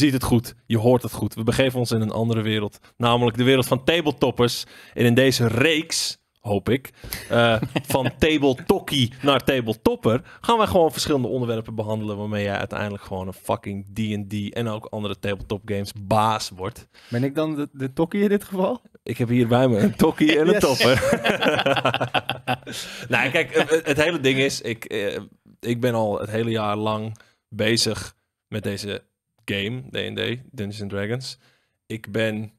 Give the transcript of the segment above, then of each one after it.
ziet het goed, je hoort het goed. We begeven ons in een andere wereld, namelijk de wereld van tabletoppers. En in deze reeks, hoop ik, eh, van tabletokkie naar tabletopper, gaan wij gewoon verschillende onderwerpen behandelen waarmee jij uiteindelijk gewoon een fucking D&D en ook andere tabletop games baas wordt. Ben ik dan de, de in dit geval? Ik heb hier bij me een tokkie en een topper. nou, kijk, het, het, hele ding is, ik, eh, ik ben al het hele jaar lang bezig met deze game, D&D, Dungeons and Dragons. Ik ben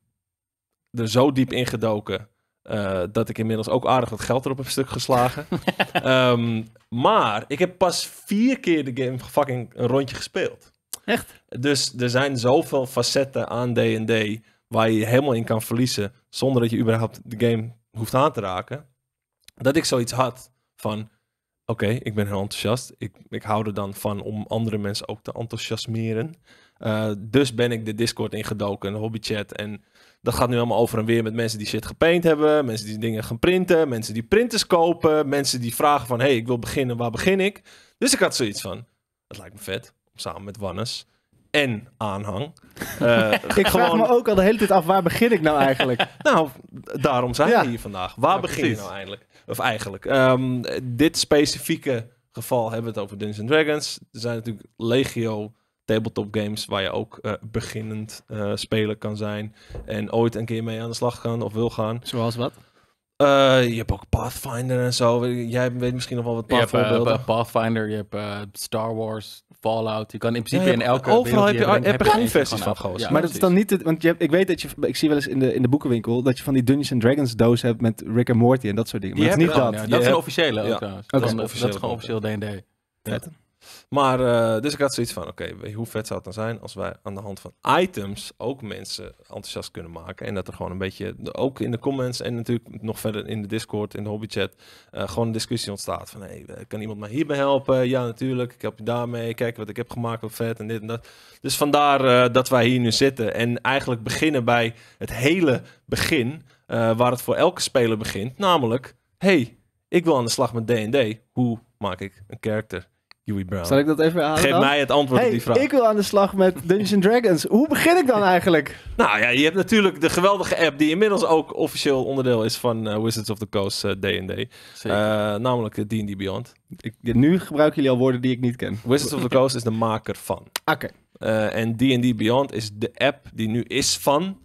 er zo diep in gedoken eh, dat ik inmiddels ook aardig wat geld erop heb stuk geslagen. Ehm, maar ik heb pas vier keer de game fucking een rondje gespeeld. Echt? Dus er zijn zoveel facetten aan D&D waar je, helemaal in kan verliezen zonder dat je überhaupt de game hoeft aan te raken. Dat ik zoiets had van, oké, ik ben heel enthousiast. Ik, ik hou er dan van om andere mensen ook te enthousiasmeren. Eh, dus ben ik de Discord ingedoken, een hobbychat. En dat gaat nu allemaal over en weer met mensen die shit gepeint hebben. Mensen die dingen gaan printen. Mensen die printers kopen. Mensen die vragen van, hey, ik wil beginnen, waar begin ik? Dus ik had zoiets van, het lijkt me vet samen met Wannes en aanhang. Eh, ik gewoon... vraag me ook al de hele tijd af, waar begin ik nou eigenlijk? nou, daarom zijn we hier vandaag. Waar begin je nou eigenlijk? Of eigenlijk, ehm, dit specifieke geval hebben we het over Dungeons Dragons. Er zijn natuurlijk legio tabletop games waar je ook eh, beginnend eh, speler kan zijn en ooit een keer mee aan de slag gaan of wil gaan. Zoals wat? Eh, je hebt ook Pathfinder en zo. Jij weet misschien nog wel wat voorbeelden. Je hebt Pathfinder, je hebt Star Wars, Fallout. Je kan in principe in elke overal heb je, Heb RPG-versies van maar dat is dan niet het, want je hebt, ik weet dat je, ik zie wel eens in de, in de boekenwinkel dat je van die Dungeons and Dragons doos hebt met Rick en Morty en dat soort dingen. Maar die dat is niet dat. Ja, dat is een officiële. Ook, dat, is, dat, is, gewoon officieel D&D. Maar, eh, dus ik had zoiets van, oké, hoe vet zou het dan zijn als wij aan de hand van items ook mensen enthousiast kunnen maken. En dat er gewoon een beetje, ook in de comments en natuurlijk nog verder in de Discord, in de hobbychat, eh, gewoon een discussie ontstaat. Van, hé, hey, eh, kan iemand mij hierbij helpen? Ja, natuurlijk. Ik help je daarmee. Kijk wat ik heb gemaakt, wat vet en dit en dat. Dus vandaar dat wij hier nu zitten en eigenlijk beginnen bij het hele begin, waar het voor elke speler begint. Namelijk, hey, ik wil aan de slag met D&D. Hoe maak ik een karakter? Huey Brown. Zal ik dat even Geef mij het antwoord op die vraag. Ik wil aan de slag met Dungeons Dragons. Hoe begin ik dan eigenlijk? nou ja, je hebt natuurlijk de geweldige app die inmiddels ook officieel onderdeel is van eh, Wizards of the Coast D&D. Uh, uh, namelijk D&D eh, Beyond. Ik, nu gebruiken jullie al woorden die ik niet ken. Wizards of the Coast is de maker van. Oké. Eh, en D&D Beyond is de app die nu is van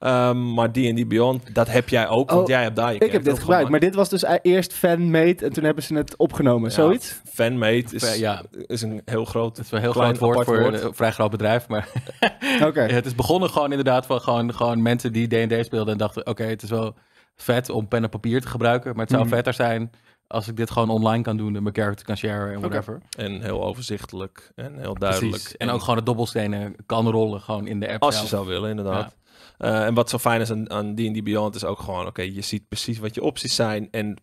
Um, en D&D Beyond, dat heb jij ook, want oh, jij hebt daar je Ik heb dit gebruikt, maar dit was dus e- eerst fanmade en toen hebben ze het opgenomen, zoiets? Fanmade is, ja. is een heel groot, is een heel groot woord voor een vrij groot bedrijf, maar okay. het is begonnen gewoon inderdaad van gewoon, gewoon mensen die D&D speelden en dachten, oké, het is wel vet om pen en papier te gebruiken, maar het zou mhm. vetter zijn als ik dit gewoon online kan doen en mijn character kan sharen en whatever. En heel overzichtelijk en heel duidelijk. En, en, ook gewoon de dobbelstenen kan rollen gewoon in de app. Als je zou willen, inderdaad. Eh, en wat zo fijn is aan, aan D&D Beyond is ook gewoon, oké, je ziet precies wat je opties zijn en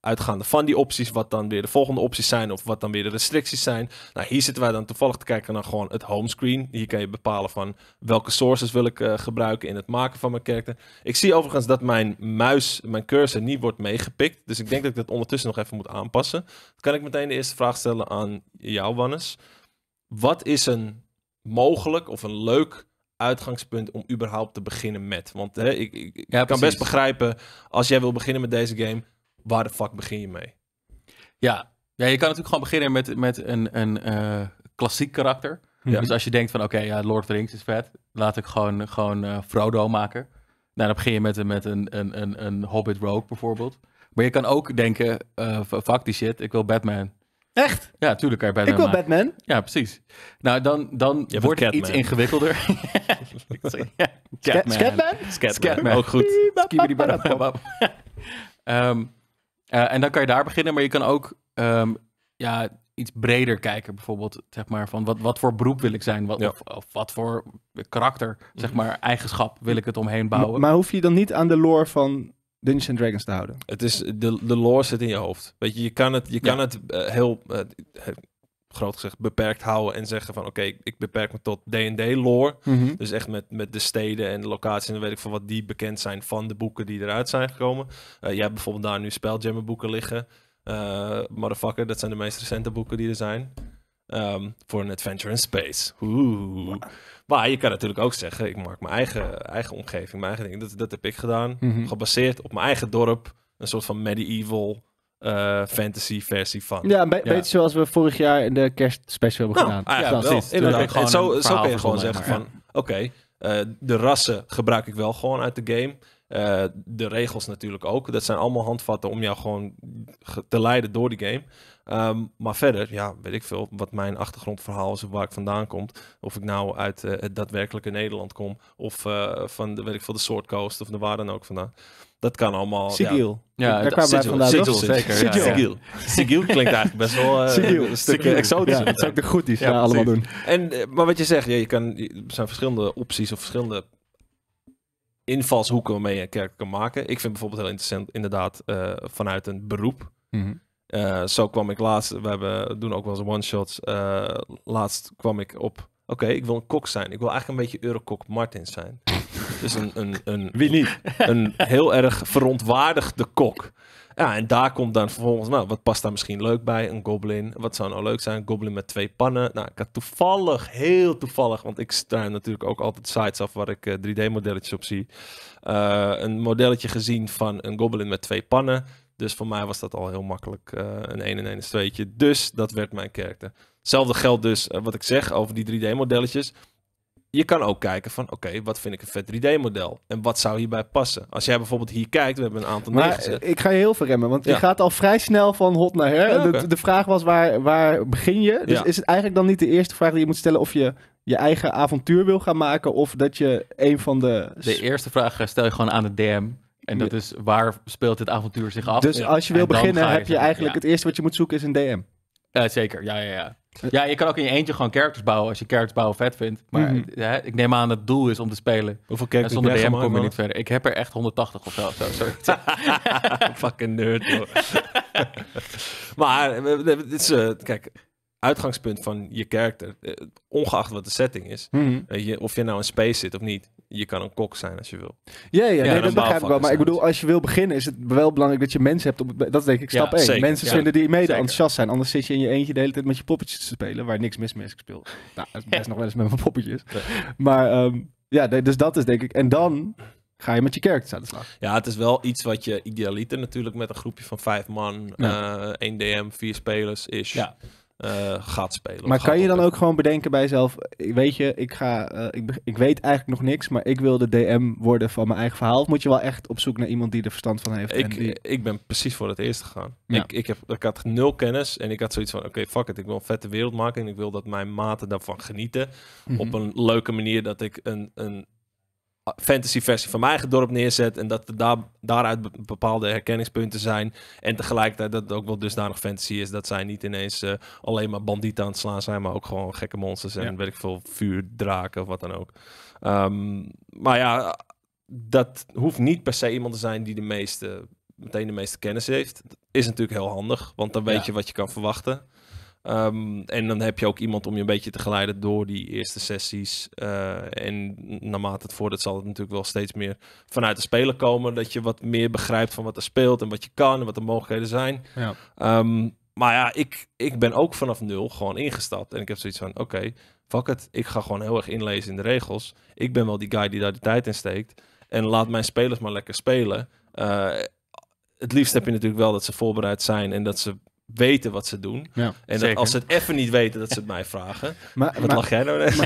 uitgaande van die opties, wat dan weer de volgende opties zijn of wat dan weer de restricties zijn. Nou, hier zitten wij dan toevallig te kijken naar gewoon het homescreen. Hier kan je bepalen van welke sources wil ik eh, gebruiken in het maken van mijn character. Ik zie overigens dat mijn muis, mijn cursor niet wordt meegepikt, dus ik denk dat ik dat ondertussen nog even moet aanpassen. Dan kan ik meteen de eerste vraag stellen aan jou, Wannes. Wat is een mogelijk of een leuk uitgangspunt om überhaupt te beginnen met. Want hè, eh, ik, ik, ik kan best begrijpen, als jij wil beginnen met deze game, waar de fuck begin je mee? Ja, ja je kan natuurlijk gewoon beginnen met, met een, een eh, klassiek karakter. Dus als je denkt van oké, ja, Lord of the Rings is vet, laat ik gewoon, gewoon eh, Frodo maken. Nou, dan begin je met, met een, een, een, een Hobbit Rogue bijvoorbeeld. Maar je kan ook denken, fuck die shit, ik wil Batman. Echt? Ja, tuurlijk kan je Batman Ik wil Batman. Ja, precies. Nou, dan, dan wordt het iets ingewikkelder. Ook goed. um, uh, en dan kan je daar beginnen, maar je kan ook ehm, ja, iets breder kijken. Bijvoorbeeld, zeg maar, van wat, wat voor beroep wil ik zijn? Wat, of, wat voor karakter, zeg maar, eigenschap wil ik het omheen bouwen? Maar, maar hoef je dan niet aan de lore van Dungeons and Dragons te houden. Het is, de, de lore zit in je hoofd. Weet je, je kan het, je kan het eh, heel, eh, eh, groot gezegd, beperkt houden en zeggen van oké, ik beperk me tot D&D lore. Mhm. Dus echt met, met de steden en de locaties en weet ik van wat die bekend zijn van de boeken die eruit zijn gekomen. Je hebt bijvoorbeeld daar nu Spelljammer boeken liggen. motherfucker, dat zijn de meest recente boeken die er zijn. Ehm, voor een Adventure in Space. Oeh. Maar je kan natuurlijk ook zeggen, ik maak mijn eigen, eigen omgeving, mijn eigen ding. Dat, dat heb ik gedaan. Mhm. Gebaseerd op mijn eigen dorp. Een soort van medieval eh, fantasy versie van. Ja, een beetje zoals we vorig jaar in de kerstspecial hebben nou, gedaan. Ja, precies. Inderdaad. zo, zo kun je gewoon zeggen van, oké, eh, de rassen gebruik ik wel gewoon uit de game. Eh, de regels natuurlijk ook. Dat zijn allemaal handvatten om jou gewoon te leiden door die game. Ehm, maar verder, ja, weet ik veel wat mijn achtergrondverhaal is of waar ik vandaan kom. Of ik nou uit eh, het daadwerkelijke Nederland kom of eh, van de, weet ik veel, de Sword Coast of de waar dan ook vandaan. Dat kan allemaal. Sigil. Ja, ja daar kwamen wij vandaan. Sigil, zeker. Sigil. klinkt eigenlijk best wel eh, Sigil. een stukje exotisch. Ja, dat zou ik de goed die ja, allemaal doen. En, maar wat je zegt, ja, je kan, er zijn verschillende opties of verschillende invalshoeken waarmee je een kerk kan maken. Ik vind bijvoorbeeld heel interessant, inderdaad, vanuit een beroep. Mm eh, zo kwam ik laatst, we hebben, doen ook wel eens one-shots. Eh, laatst kwam ik op, oké, ik wil een kok zijn. Ik wil eigenlijk een beetje Eurokok Martins zijn. dus een, een, een, Wie niet? Een heel erg verontwaardigde kok. Ja, en daar komt dan vervolgens, nou, wat past daar misschien leuk bij? Een goblin. Wat zou nou leuk zijn? Een goblin met twee pannen. Nou, ik had toevallig, heel toevallig, want ik struin natuurlijk ook altijd sites af waar ik 3D-modelletjes eh, op zie. een modelletje gezien van een goblin met twee pannen dus voor mij was dat al heel makkelijk uh, een 1 en 1 is Dus dat werd mijn kerkte. Hetzelfde geldt dus eh, wat ik zeg over die 3D-modelletjes. Je kan ook kijken van, oké, wat vind ik een vet 3D-model? En wat zou hierbij passen? Als jij bijvoorbeeld hier kijkt, we hebben een aantal maar eh, ik ga je heel verremmen, want je gaat al vrij snel van hot naar her. de, vraag was, waar, waar begin je? Dus is het eigenlijk dan niet de eerste vraag die je moet stellen of je je eigen avontuur wil gaan maken... of dat je een van de... De eerste vraag stel je gewoon aan de DM. En dat is waar speelt dit avontuur zich af. Dus als je wil beginnen, heb je eigenlijk het eerste wat je moet zoeken is een DM. Uh, eh, zeker, ja, ja, ja. Ja, je kan ook in je eentje gewoon characters bouwen als je characters bouwen vet vindt. Maar mhm. ik neem aan dat het doel is om te spelen. Hoeveel characters DM kom je niet verder. Ik heb er echt 180 of zo. zo Fucking nerd, maar eh, dit is, eh, kijk, uitgangspunt van je character, ongeacht wat de setting is, mhm. je, of je nou in space zit of niet, je kan een kok zijn als je wil. Ja, ja, nee, dat begrijp ik wel. Maar ik bedoel, als je wil beginnen, is het wel belangrijk dat je mensen hebt. Op, dat denk ik stap één. 1. mensen vinden die mede enthousiast zijn. Anders zit je in je eentje de hele tijd met je poppetjes te spelen, waar niks mis mee is gespeeld. nou, dat is best nog wel eens met mijn poppetjes. Maar ehm, ja, dus dat is denk ik. En dan ga je met je kerk aan de slag. Ja, het is wel iets wat je idealiter natuurlijk met een groepje van vijf man, ja. Eh, één DM, vier spelers is. Ja uh, gaat spelen. Maar kan je dan ook gewoon bedenken bij jezelf, weet je, ik, ga, eh, ik, ik weet eigenlijk nog niks, maar ik wil de DM worden van mijn eigen verhaal. Of moet je wel echt op zoek naar iemand die er verstand van heeft? Ik, en die... ik ben precies voor het eerst gegaan. Ik, ik, heb, ik had nul kennis en ik had zoiets van, oké, fuck it, ik wil een vette wereld maken en ik wil dat mijn maten daarvan genieten. Mhm. Op een leuke manier dat ik een, een fantasy versie van mijn eigen dorp neerzet. En dat er daar, daaruit bepaalde herkenningspunten zijn. En tegelijkertijd dat het ook wel dusdanig fantasy is. Dat zij niet ineens eh, alleen maar bandieten aan het slaan zijn. Maar ook gewoon gekke monsters en ja. weet ik veel vuurdraken of wat dan ook. Ehm, maar ja, dat hoeft niet per se iemand te zijn die de meeste, meteen de meeste kennis heeft. is natuurlijk heel handig. Want dan weet je wat je kan verwachten. Ehm, en dan heb je ook iemand om je een beetje te geleiden door die eerste sessies. Eh, en naarmate het voordat zal het natuurlijk wel steeds meer vanuit de speler komen. Dat je wat meer begrijpt van wat er speelt en wat je kan en wat de mogelijkheden zijn. Ja. Ehm, maar ja, ik, ik ben ook vanaf nul gewoon ingestapt. En ik heb zoiets van, oké, fuck het. Ik ga gewoon heel erg inlezen in de regels. Ik ben wel die guy die daar de tijd in steekt. En laat mijn spelers maar lekker spelen. Eh, het liefst heb je natuurlijk wel dat ze voorbereid zijn en dat ze weten wat ze doen. en dat als ze het even niet weten, dat ze het mij vragen. Maar, wat maar, jij nou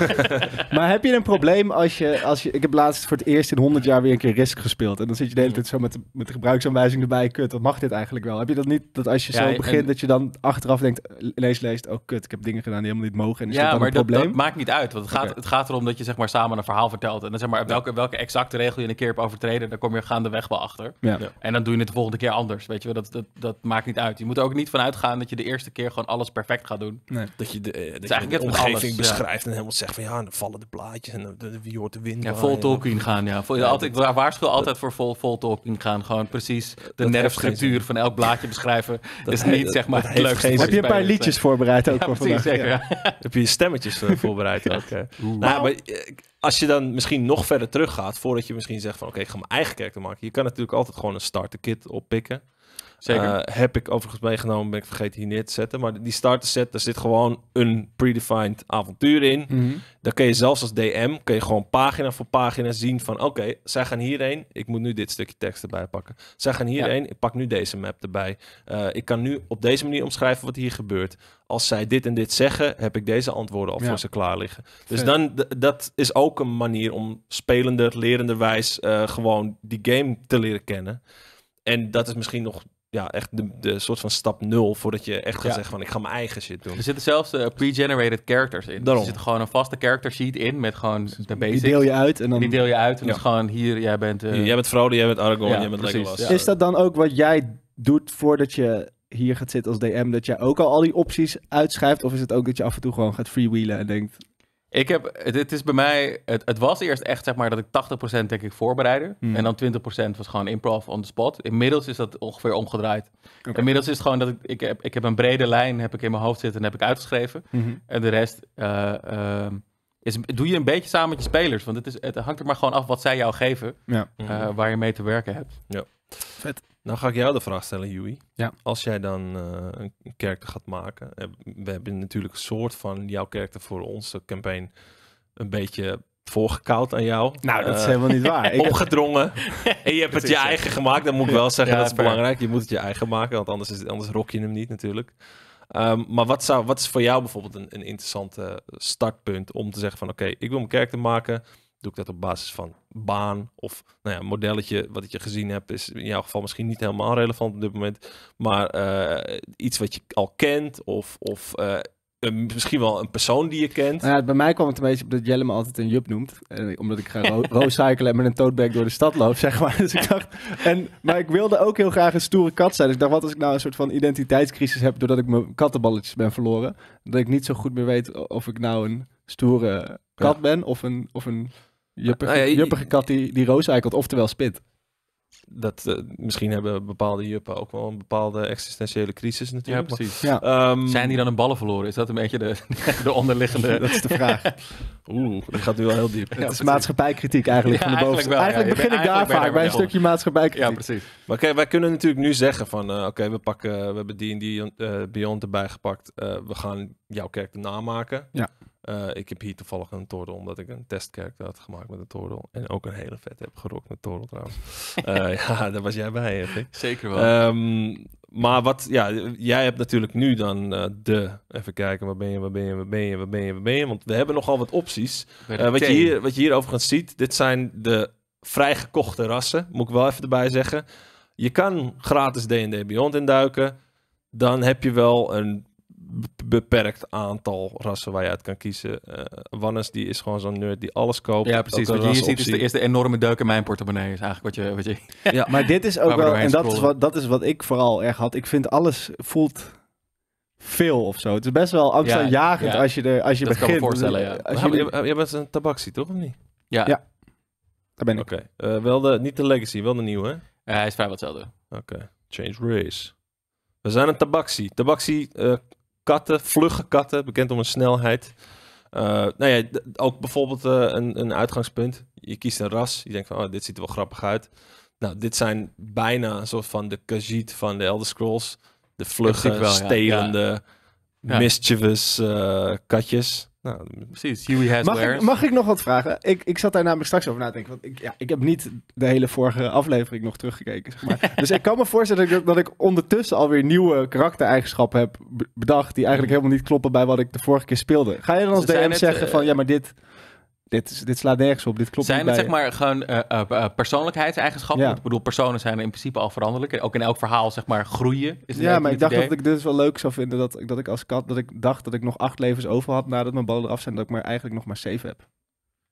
Maar, heb je een probleem als je, als je... Ik heb laatst voor het eerst in 100 jaar weer een keer Risk gespeeld. En dan zit je de hele tijd zo met, met de gebruiksaanwijzing erbij. Kut, wat mag dit eigenlijk wel? Heb je dat niet, dat als je zo begint, dat je dan achteraf denkt... Lees, leest, oh kut, ik heb dingen gedaan die helemaal niet mogen. En is ja, dan maar een probleem? dat, maakt niet uit. Want het gaat, het gaat erom dat je zeg maar samen een verhaal vertelt. En dan zeg maar welke, welke exacte regel je een keer hebt overtreden... dan kom je gaandeweg wel achter. En dan doe je het de volgende keer anders. Weet je, dat, dat, dat maakt niet uit. Je moet er ook niet vanuit gaan dat je de eerste keer gewoon alles perfect gaat doen. Nee. Dat je de, eh, de omgeving beschrijft en helemaal zegt van ja, dan vallen de plaatjes en de, wie hoort de wind. Ja, vol talking gaan, ja. Vol, altijd, ik waarschuw altijd voor vol, vol Tolkien gaan. Gewoon precies de nerfstructuur van elk blaadje beschrijven dat is niet zeg maar het leukste. Heb je een paar liedjes voorbereid ook voor precies, Heb je stemmetjes eh, voorbereid ook? Nou, eh, als je dan misschien nog verder teruggaat, voordat je misschien zegt van oké, ik ga mijn eigen kerk maken. Je kan natuurlijk altijd gewoon een starter kit oppikken. Zeker. Eh, heb ik overigens meegenomen, ben ik vergeten hier neer te zetten. Maar die starter set, daar zit gewoon een predefined avontuur in. Mm Dan kun je zelfs als DM, kun je gewoon pagina voor pagina zien van... Oké, zij gaan hierheen, ik moet nu dit stukje tekst erbij pakken. Zij gaan hierheen, ik pak nu deze map erbij. Eh, ik kan nu op deze manier omschrijven wat hier gebeurt. Als zij dit en dit zeggen, heb ik deze antwoorden al voor ze klaar liggen. Dus dan, dat is ook een manier om spelender, lerenderwijs... Eh, gewoon die game te leren kennen. En dat is misschien nog ja, echt de, de soort van stap nul voordat je echt gaat zeggen van ik ga mijn eigen shit doen. Er zitten zelfs uh, pre-generated characters in. Daarom. Dus er zit gewoon een vaste character sheet in met gewoon de basics. Die deel je uit en dan... Die deel je uit en dan is gewoon hier, jij bent... Uh... Jij bent Frodo, jij bent Aragorn, jij bent precies, Legolas. Is dat dan ook wat jij doet voordat je hier gaat zitten als DM, dat jij ook al al die opties uitschrijft? Of is het ook dat je af en toe gewoon gaat freewheelen en denkt... Ik heb, het, is bij mij, het, het was eerst echt zeg maar dat ik 80% denk ik voorbereider. Hmm. En dan 20% was gewoon improv on the spot. Inmiddels is dat ongeveer omgedraaid. Inmiddels is het gewoon dat ik, ik heb, ik heb een brede lijn heb ik in mijn hoofd zitten en heb ik uitgeschreven. Mhm. En de rest eh, ehm, is, doe je een beetje samen met je spelers. Want het, is, het hangt er maar gewoon af wat zij jou geven, eh, waar je mee te werken hebt. Ja. Vet. Nou ga ik jou de vraag stellen, Joey. Ja. Als jij dan eh, een karakter gaat maken, eh, we hebben natuurlijk een soort van jouw karakter voor onze campaign een beetje voorgekoud aan jou. Nou, dat is eh, helemaal niet waar. opgedrongen. en je hebt het je eigen gemaakt. Dat moet ik wel zeggen, dat is belangrijk. Je moet het je eigen maken, want anders, is, anders rok je hem niet natuurlijk. Ehm, maar wat, zou, wat is voor jou bijvoorbeeld een, een interessant startpunt om te zeggen van... oké, ik wil mijn kerk maken doe ik dat op basis van baan of nou ja, modelletje wat ik je gezien heb is in jouw geval misschien niet helemaal relevant op dit moment, maar eh, iets wat je al kent of, of eh, misschien wel een persoon die je kent. Nou ja, bij mij kwam het een beetje op dat Jelle me altijd een jup noemt. omdat ik ga roadcyclen ro en met een toadbag door de stad loop, zeg maar. Dus ik dacht, en, maar ik wilde ook heel graag een stoere kat zijn. Dus ik dacht, wat als ik nou een soort van identiteitscrisis heb doordat ik mijn kattenballetjes ben verloren? Dat ik niet zo goed meer weet of ik nou een stoere kat ben of een, of een nou juppige, nou kat die, die rooswijkelt, oftewel spit. Dat, eh, misschien hebben bepaalde juppen ook wel een bepaalde existentiële crisis natuurlijk. Ja, precies. Ehm, Zijn die dan een ballen verloren? Is dat een beetje de, de onderliggende... dat is de vraag. Oeh, dat gaat nu wel heel diep. Het is maatschappijkritiek eigenlijk van de bovenste. Eigenlijk, wel, eigenlijk begin ik daar vaak, bij een stukje maatschappijkritiek. Ja, precies. Maar oké, wij kunnen natuurlijk nu zeggen van... Eh, oké, we pakken, we hebben die en die uh, Beyond erbij gepakt. we gaan jouw kerk namaken. Ja. Eh, ik heb hier toevallig een tordel omdat ik een testkerk had gemaakt met een tordel En ook een hele vet heb gerokt met tordel trouwens. Eh, ja, daar was jij bij, hè, Zeker wel. Ehm, maar wat, ja, jij hebt natuurlijk nu dan eh, de, even kijken, waar ben je, waar ben je, waar ben je, waar ben je, waar ben je? Want we hebben nogal wat opties. wat, je hier, wat je hier overigens ziet, dit zijn de vrijgekochte rassen, moet ik wel even erbij zeggen. Je kan gratis D&D Beyond induiken. Dan heb je wel een beperkt aantal rassen waar je uit kan kiezen. Uh, Wannes die is gewoon zo'n nerd die alles koopt. Ja, precies. Wat je hier ziet is de eerste enorme deuk in mijn portemonnee. Is eigenlijk wat je... Wat je ja, maar dit is ook wel... En dat is, wat, dat is wat ik vooral erg had. Ik vind alles voelt veel of zo. Het is best wel angstaanjagend ja, als je, de, als je dat Kan me voorstellen, ja. je, je, bent een tabaksie, toch? Of niet? Ja. ja. Daar ben ik. Oké. Eh, wel de, niet de legacy, wel de nieuwe, hij is vrijwel hetzelfde. Oké. Change race. We zijn een tabaksie. Tabaksie eh, katten, vlugge katten, bekend om hun snelheid. Eh, nou ja, ook bijvoorbeeld eh, een, een, uitgangspunt. Je kiest een ras, je denkt van, oh, dit ziet er wel grappig uit. Nou, dit zijn bijna een soort van de Khajiit van de Elder Scrolls. De vlugge, stelende, mischievous eh, katjes. Nou, precies. has mag ik, mag ik nog wat vragen? Ik, ik zat daar namelijk straks over na te denken. Want ik, ja, ik heb niet de hele vorige aflevering nog teruggekeken. Zeg maar. dus ik kan me voorstellen dat ik, dat ik ondertussen alweer nieuwe karaktereigenschappen heb bedacht. die eigenlijk helemaal niet kloppen bij wat ik de vorige keer speelde. Ga je dan als DM zeggen: van eh, ja, maar dit dit, dit slaat nergens op, dit klopt zijn niet Zijn het zeg maar gewoon eh, eh, eh, persoonlijkheidseigenschappen? Ja. Ik bedoel, personen zijn in principe al veranderlijk. Ook in elk verhaal zeg maar groeien. Is ja, maar ik dacht dat ik dit wel leuk zou vinden. Dat, dat ik als kat, dat ik dacht dat ik nog acht levens over had nadat mijn ballen eraf zijn. Dat ik maar eigenlijk nog maar zeven heb.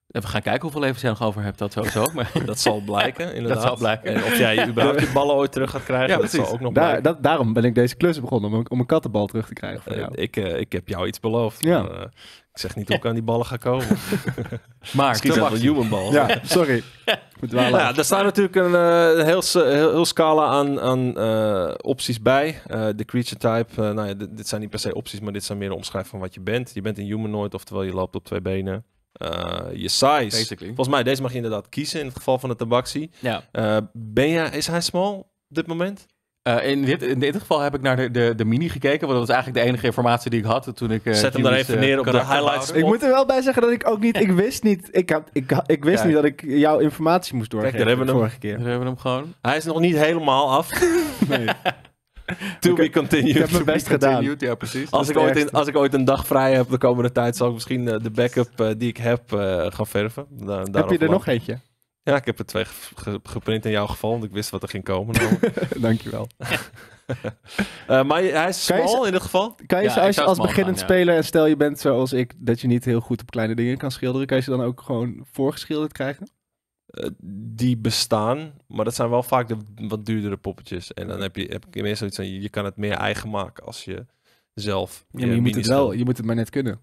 We gaan kijken hoeveel levens je nog over hebt, dat sowieso. Maar... dat zal blijken, inderdaad. Dat zal blijken. En of jij überhaupt je ballen ooit terug gaat krijgen, ja, dat precies. zal ook nog Daar, dat, Daarom ben ik deze klus begonnen, om, om een kattenbal terug te krijgen. ik, ik heb jou iets beloofd. Ja zeg niet hoe ik aan die ballen ga komen. maar schiet wel human bal. Ja, sorry. Er ja, eh. daar staan natuurlijk een eh, heel, heel, scala aan, aan eh, opties bij. De creature type, nou ja, dit, zijn niet per se opties, maar dit zijn meer de omschrijving van wat je bent. Je bent een humanoid, oftewel je loopt op twee benen. je size. Basically. Volgens mij, deze mag je inderdaad kiezen in het geval van de tabaxi. Ja. ben jij, is hij small op dit moment? Uh, in, dit, in dit geval heb ik naar de, de, de, mini gekeken, want dat was eigenlijk de enige informatie die ik had toen ik... Uh, Zet hem daar even eh, neer op de highlights. Ik moet er wel bij zeggen dat ik ook niet... Ik wist niet, ik had, ik, ik wist niet dat ik jouw informatie moest doorgeven Kijk, daar hebben we vorige keer. Daar hebben we hem gewoon. Hij is nog niet helemaal af. To be continued. Ik heb mijn best gedaan. Ja, precies. Als ik, ooit als ik ooit een dag vrij heb de komende tijd, zal ik misschien de backup die ik heb uh, gaan verven. Da heb je er nog eentje? Ja, ik heb er twee geprint in jouw geval, want ik wist wat er ging komen. Dankjewel. uh, maar hij is small in dit geval? Kan je als, als beginnend speler, en stel je bent zoals ik, dat je niet heel goed op kleine dingen kan schilderen, kan je ze dan ook gewoon voorgeschilderd krijgen? Eh, die bestaan, maar dat zijn wel vaak de wat duurdere poppetjes. En dan heb je, heb ik meestal iets aan, je, kan het meer eigen maken als je zelf... je moet het wel, je moet het maar net kunnen.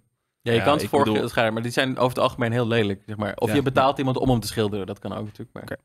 Ja, je kan het voor bedoel... maar die zijn over het algemeen heel lelijk. Zeg maar. Of je betaalt iemand om hem te schilderen, dat kan ook natuurlijk. Maar...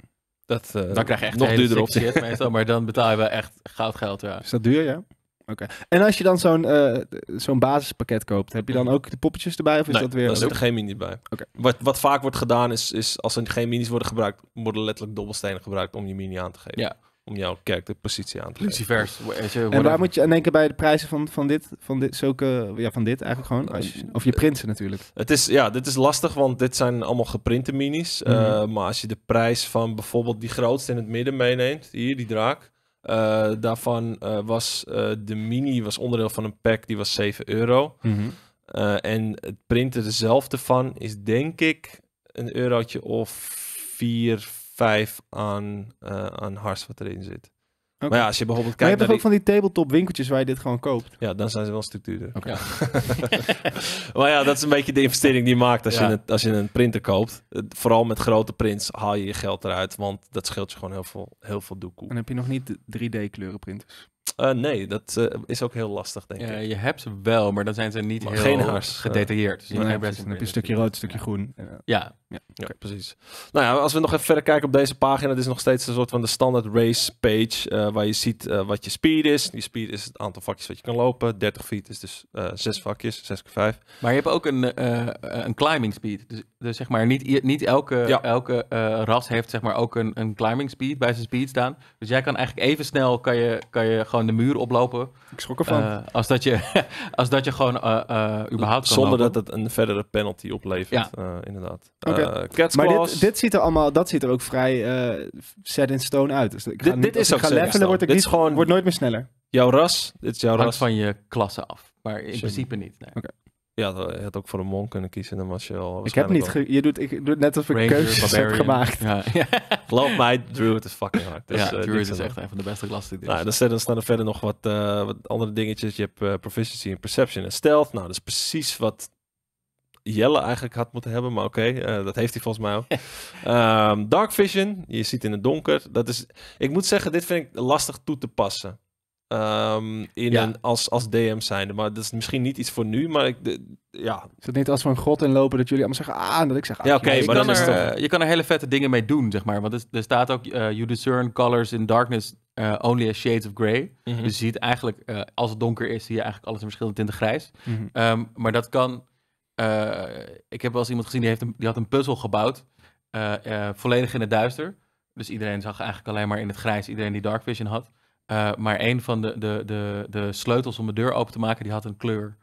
Dat, eh, dan krijg je echt nog duurder op shit maar dan betaal je wel echt goud geld. Ja. Is dat duur, ja? Oké. En als je dan zo'n eh, zo'n basispakket koopt, heb je dan mhm. ook de poppetjes erbij? Of is dat weer. Er zitten geen minis bij. Okay. Wat, wat vaak wordt gedaan is, is als er geen minis worden gebruikt, worden letterlijk dobbelstenen gebruikt om je mini aan te geven. Ja om jouw positie aan te Lucifers. Eh, en daar moet je aan denken bij de prijzen van, van dit, van dit, zulke, ja, van dit eigenlijk gewoon? Nou, als of je printen natuurlijk. Het is, ja, dit is lastig, want dit zijn allemaal geprinte minis. Mhm. Eh, maar als je de prijs van bijvoorbeeld die grootste in het midden meeneemt, hier, die draak. Eh, daarvan was de mini was onderdeel van een pack, die was 7 euro. Mhm. en het printen dezelfde van is denk ik een eurotje of 4, vijf aan, eh, aan hars wat erin zit. Maar ja, als je bijvoorbeeld kijkt. Maar je hebt ook van die tabletop winkeltjes waar je dit gewoon koopt? Ja, dan zijn ze wel structuren. Oké. maar ja, dat is een beetje de investering die je maakt als, je, een, als je een printer koopt. Eh, vooral met grote prints haal je je geld eruit, want dat scheelt je gewoon heel veel, heel veel doekoe. En heb je nog niet 3D-kleurenprinters? Uh, eh, nee, dat is ook heel lastig, denk ja, ik. Je hebt ze wel, maar dan zijn ze niet maar heel geen hars, gedetailleerd. Dus dan, heb je, een, een stukje rood, een stukje groen. Ja, ja, precies. Nou ja, als we nog even verder kijken op deze pagina, het is nog steeds een soort van de standaard race page, eh, waar je ziet eh, wat je speed is. Die speed is het aantal vakjes wat je kan lopen. 30 feet is dus eh, zes vakjes, 6 keer 5. Maar je hebt ook een, een climbing speed. Dus, dus, zeg maar, niet, niet elke, elke ras heeft zeg maar ook een, een climbing speed bij zijn speed staan. Dus jij kan eigenlijk even snel, kan je, kan je gewoon de muur oplopen. Ik schrok ervan. als, dat je, als dat je gewoon überhaupt kan Zonder dat het een verdere penalty oplevert, inderdaad. Eh, maar dit, dit, ziet er allemaal, dat ziet er ook vrij eh, set in stone uit. Dus ik ga dit, niet, is ook ga levelen, word ik dit niet, is gewoon, wordt nooit meer sneller. Jouw ras, dit is jouw ras. van je klasse af, maar in principe niet. Ja, je had ook voor een mon kunnen kiezen, dan was je al. Ik heb niet. je doet, ik doe net alsof ik Ranger, keuzes heb gemaakt. Ja. Geloof mij, Drew, het is fucking hard. Dus, ja, eh, Drew is echt een van de beste klassen. Die nou, dan staan, we er verder nog wat, wat andere dingetjes. Je hebt proficiency en perception en stealth. Nou, dat is precies wat Jelle eigenlijk had moeten hebben. Maar oké, eh, dat heeft hij volgens mij ook. Ehm, dark vision, je ziet in het donker. Dat is, ik moet zeggen, dit vind ik lastig toe te passen. Ehm, in een, als, als DM zijnde. Maar dat is misschien niet iets voor nu, maar ik, ja. Is het niet als we een grot inlopen dat jullie allemaal zeggen, ah, dat ik zeg, ah, Ja, oké, maar dan is toch... je kan er hele vette dingen mee doen, zeg maar. Want er, staat ook, eh, you discern colors in darkness eh, only as shades of grey. Mhm. Dus je ziet eigenlijk, als het donker is, zie je eigenlijk alles in verschillende tinten grijs. Mhm. Ehm, maar dat kan eh, ik heb wel eens iemand gezien die, heeft die had een puzzel gebouwd, eh, eh, volledig in het duister. Dus iedereen zag eigenlijk alleen maar in het grijs, iedereen die dark vision had. maar een van de, de, de, de sleutels om de deur open te maken, die had een kleur.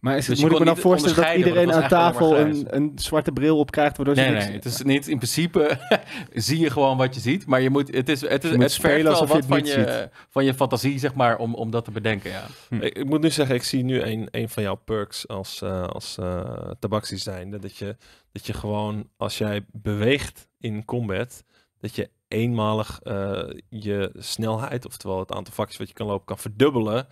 Maar is het, dus moet ik me dan voorstellen dat iedereen aan tafel een, een, zwarte bril op krijgt? Waardoor nee, ze nee, het is niet... In principe zie je gewoon wat je ziet. Maar je moet, het, is, het, is, het wat je van, je, van je fantasie, zeg maar, om, om dat te bedenken, ja. Hm. Ik, moet nu zeggen, ik zie nu een, een van jouw perks als, uh, als uh, eh, zijn Dat je, dat je gewoon, als jij beweegt in combat, dat je eenmalig eh, je snelheid, oftewel het aantal vakjes wat je kan lopen, kan verdubbelen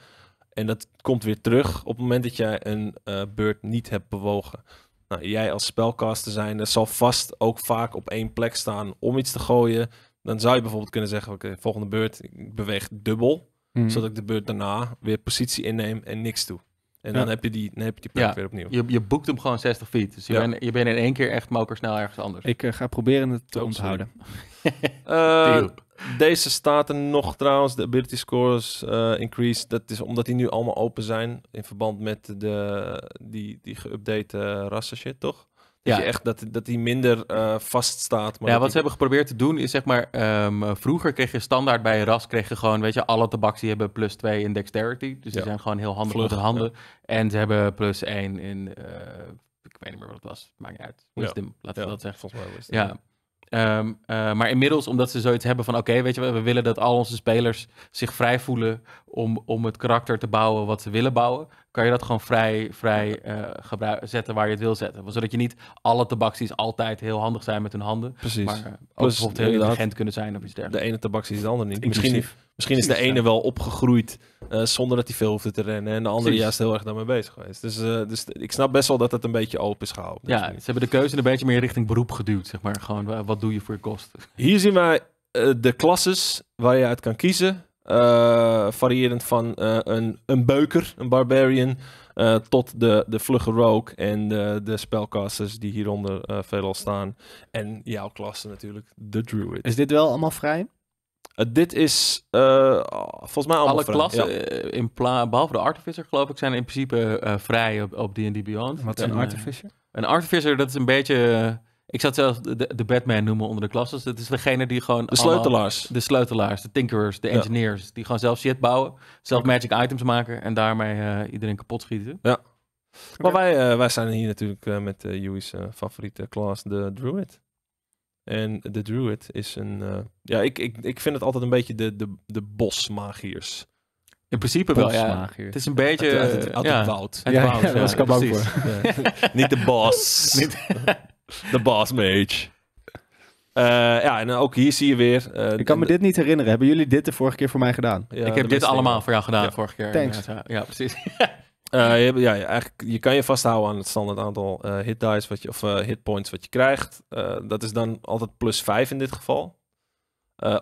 en dat komt weer terug op het moment dat jij een eh, beurt niet hebt bewogen. Nou, jij als spelcaster dat zal vast ook vaak op één plek staan om iets te gooien. Dan zou je bijvoorbeeld kunnen zeggen, oké, volgende beurt, ik beweeg dubbel. Mhm. Zodat ik de beurt daarna weer positie inneem en niks doe. En dan, heb je die, dan heb je die plek weer opnieuw. Je, je boekt hem gewoon 60 feet. Dus je, ja. bent, je bent in één keer echt mokersnel ergens anders. Ik eh, ga proberen het te onthouden. uh, deze staten nog trouwens, de ability scores eh, increase, dat is omdat die nu allemaal open zijn in verband met de, die, die geüpdate eh, rassen shit, toch? Dat, ja. je echt, dat, dat die minder eh, vast staat Maar ja, wat ze hebben geprobeerd te doen is zeg maar... Ehm, vroeger kreeg je standaard bij een ras... kreeg je gewoon, weet je, alle tabaks die hebben plus 2 in dexterity. Dus die zijn gewoon heel handig Vlug, met hun handen. En ze hebben plus 1 in... ik weet niet meer wat het was. Maakt niet uit. Wisdom, laten we dat zeggen. Volgens mij was ja. Ehm, eh, maar inmiddels, omdat ze zoiets hebben van: oké, weet je, we willen dat al onze spelers zich vrij voelen om, om het karakter te bouwen wat ze willen bouwen kan je dat gewoon vrij, vrij eh, zetten waar je het wil zetten. Zodat je niet alle tabaksies altijd heel handig zijn met hun handen. Precies. Maar uh, Plus, bijvoorbeeld heel intelligent kunnen zijn of iets dergelijks. De ene is de andere niet. Misschien, misschien is de ene wel opgegroeid eh, zonder dat hij veel hoefde te rennen. En de andere juist heel erg daarmee bezig geweest. Dus, dus ik snap best wel dat het een beetje open is gehouden. Ja, ze hebben de keuze een beetje meer richting beroep geduwd. Zeg maar gewoon, wat doe je voor je kosten? Hier zien wij de klasses waar je uit kan kiezen. Eh, variërend van eh, een, een beuker, een barbarian, eh, tot de, de vlugge rook en de, de spelcasters die hieronder veelal staan. En jouw klasse natuurlijk, de druid. Is dit wel allemaal vrij? dit is volgens mij allemaal Alle vrij. klassen, in behalve de artificer geloof ik, zijn in principe vrij op D&D Beyond. Wat is een artificer? Een artificer, dat is een beetje ik zou het zelfs de, de Batman noemen onder de klassen. dat is degene die gewoon... De sleutelaars. de sleutelaars, de tinkerers, de engineers. Die gewoon zelf shit bouwen, zelf magic items maken en daarmee eh, iedereen kapot schieten. Ja. Maar wij, eh, wij zijn hier natuurlijk eh, met uh, favoriete klas, de druid. En de druid is een... ja, ik, ik, ik vind het altijd een beetje de, de, de In principe wel, ja. Het is een beetje... Uit, het, ja. dat is ook Niet de bos. De boss mage. Eh, ja, en ook hier zie je weer... Eh, ik kan me dit niet herinneren. Hebben jullie dit de vorige keer voor mij gedaan? Ja, ik heb dit allemaal voor jou gedaan vorige keer. Thanks. Ja, precies. Eh, je, ja, eigenlijk, je kan je vasthouden aan het standaard aantal uh, hit dice wat je, of uh, hit points wat je krijgt. dat is dan altijd plus 5 in dit geval.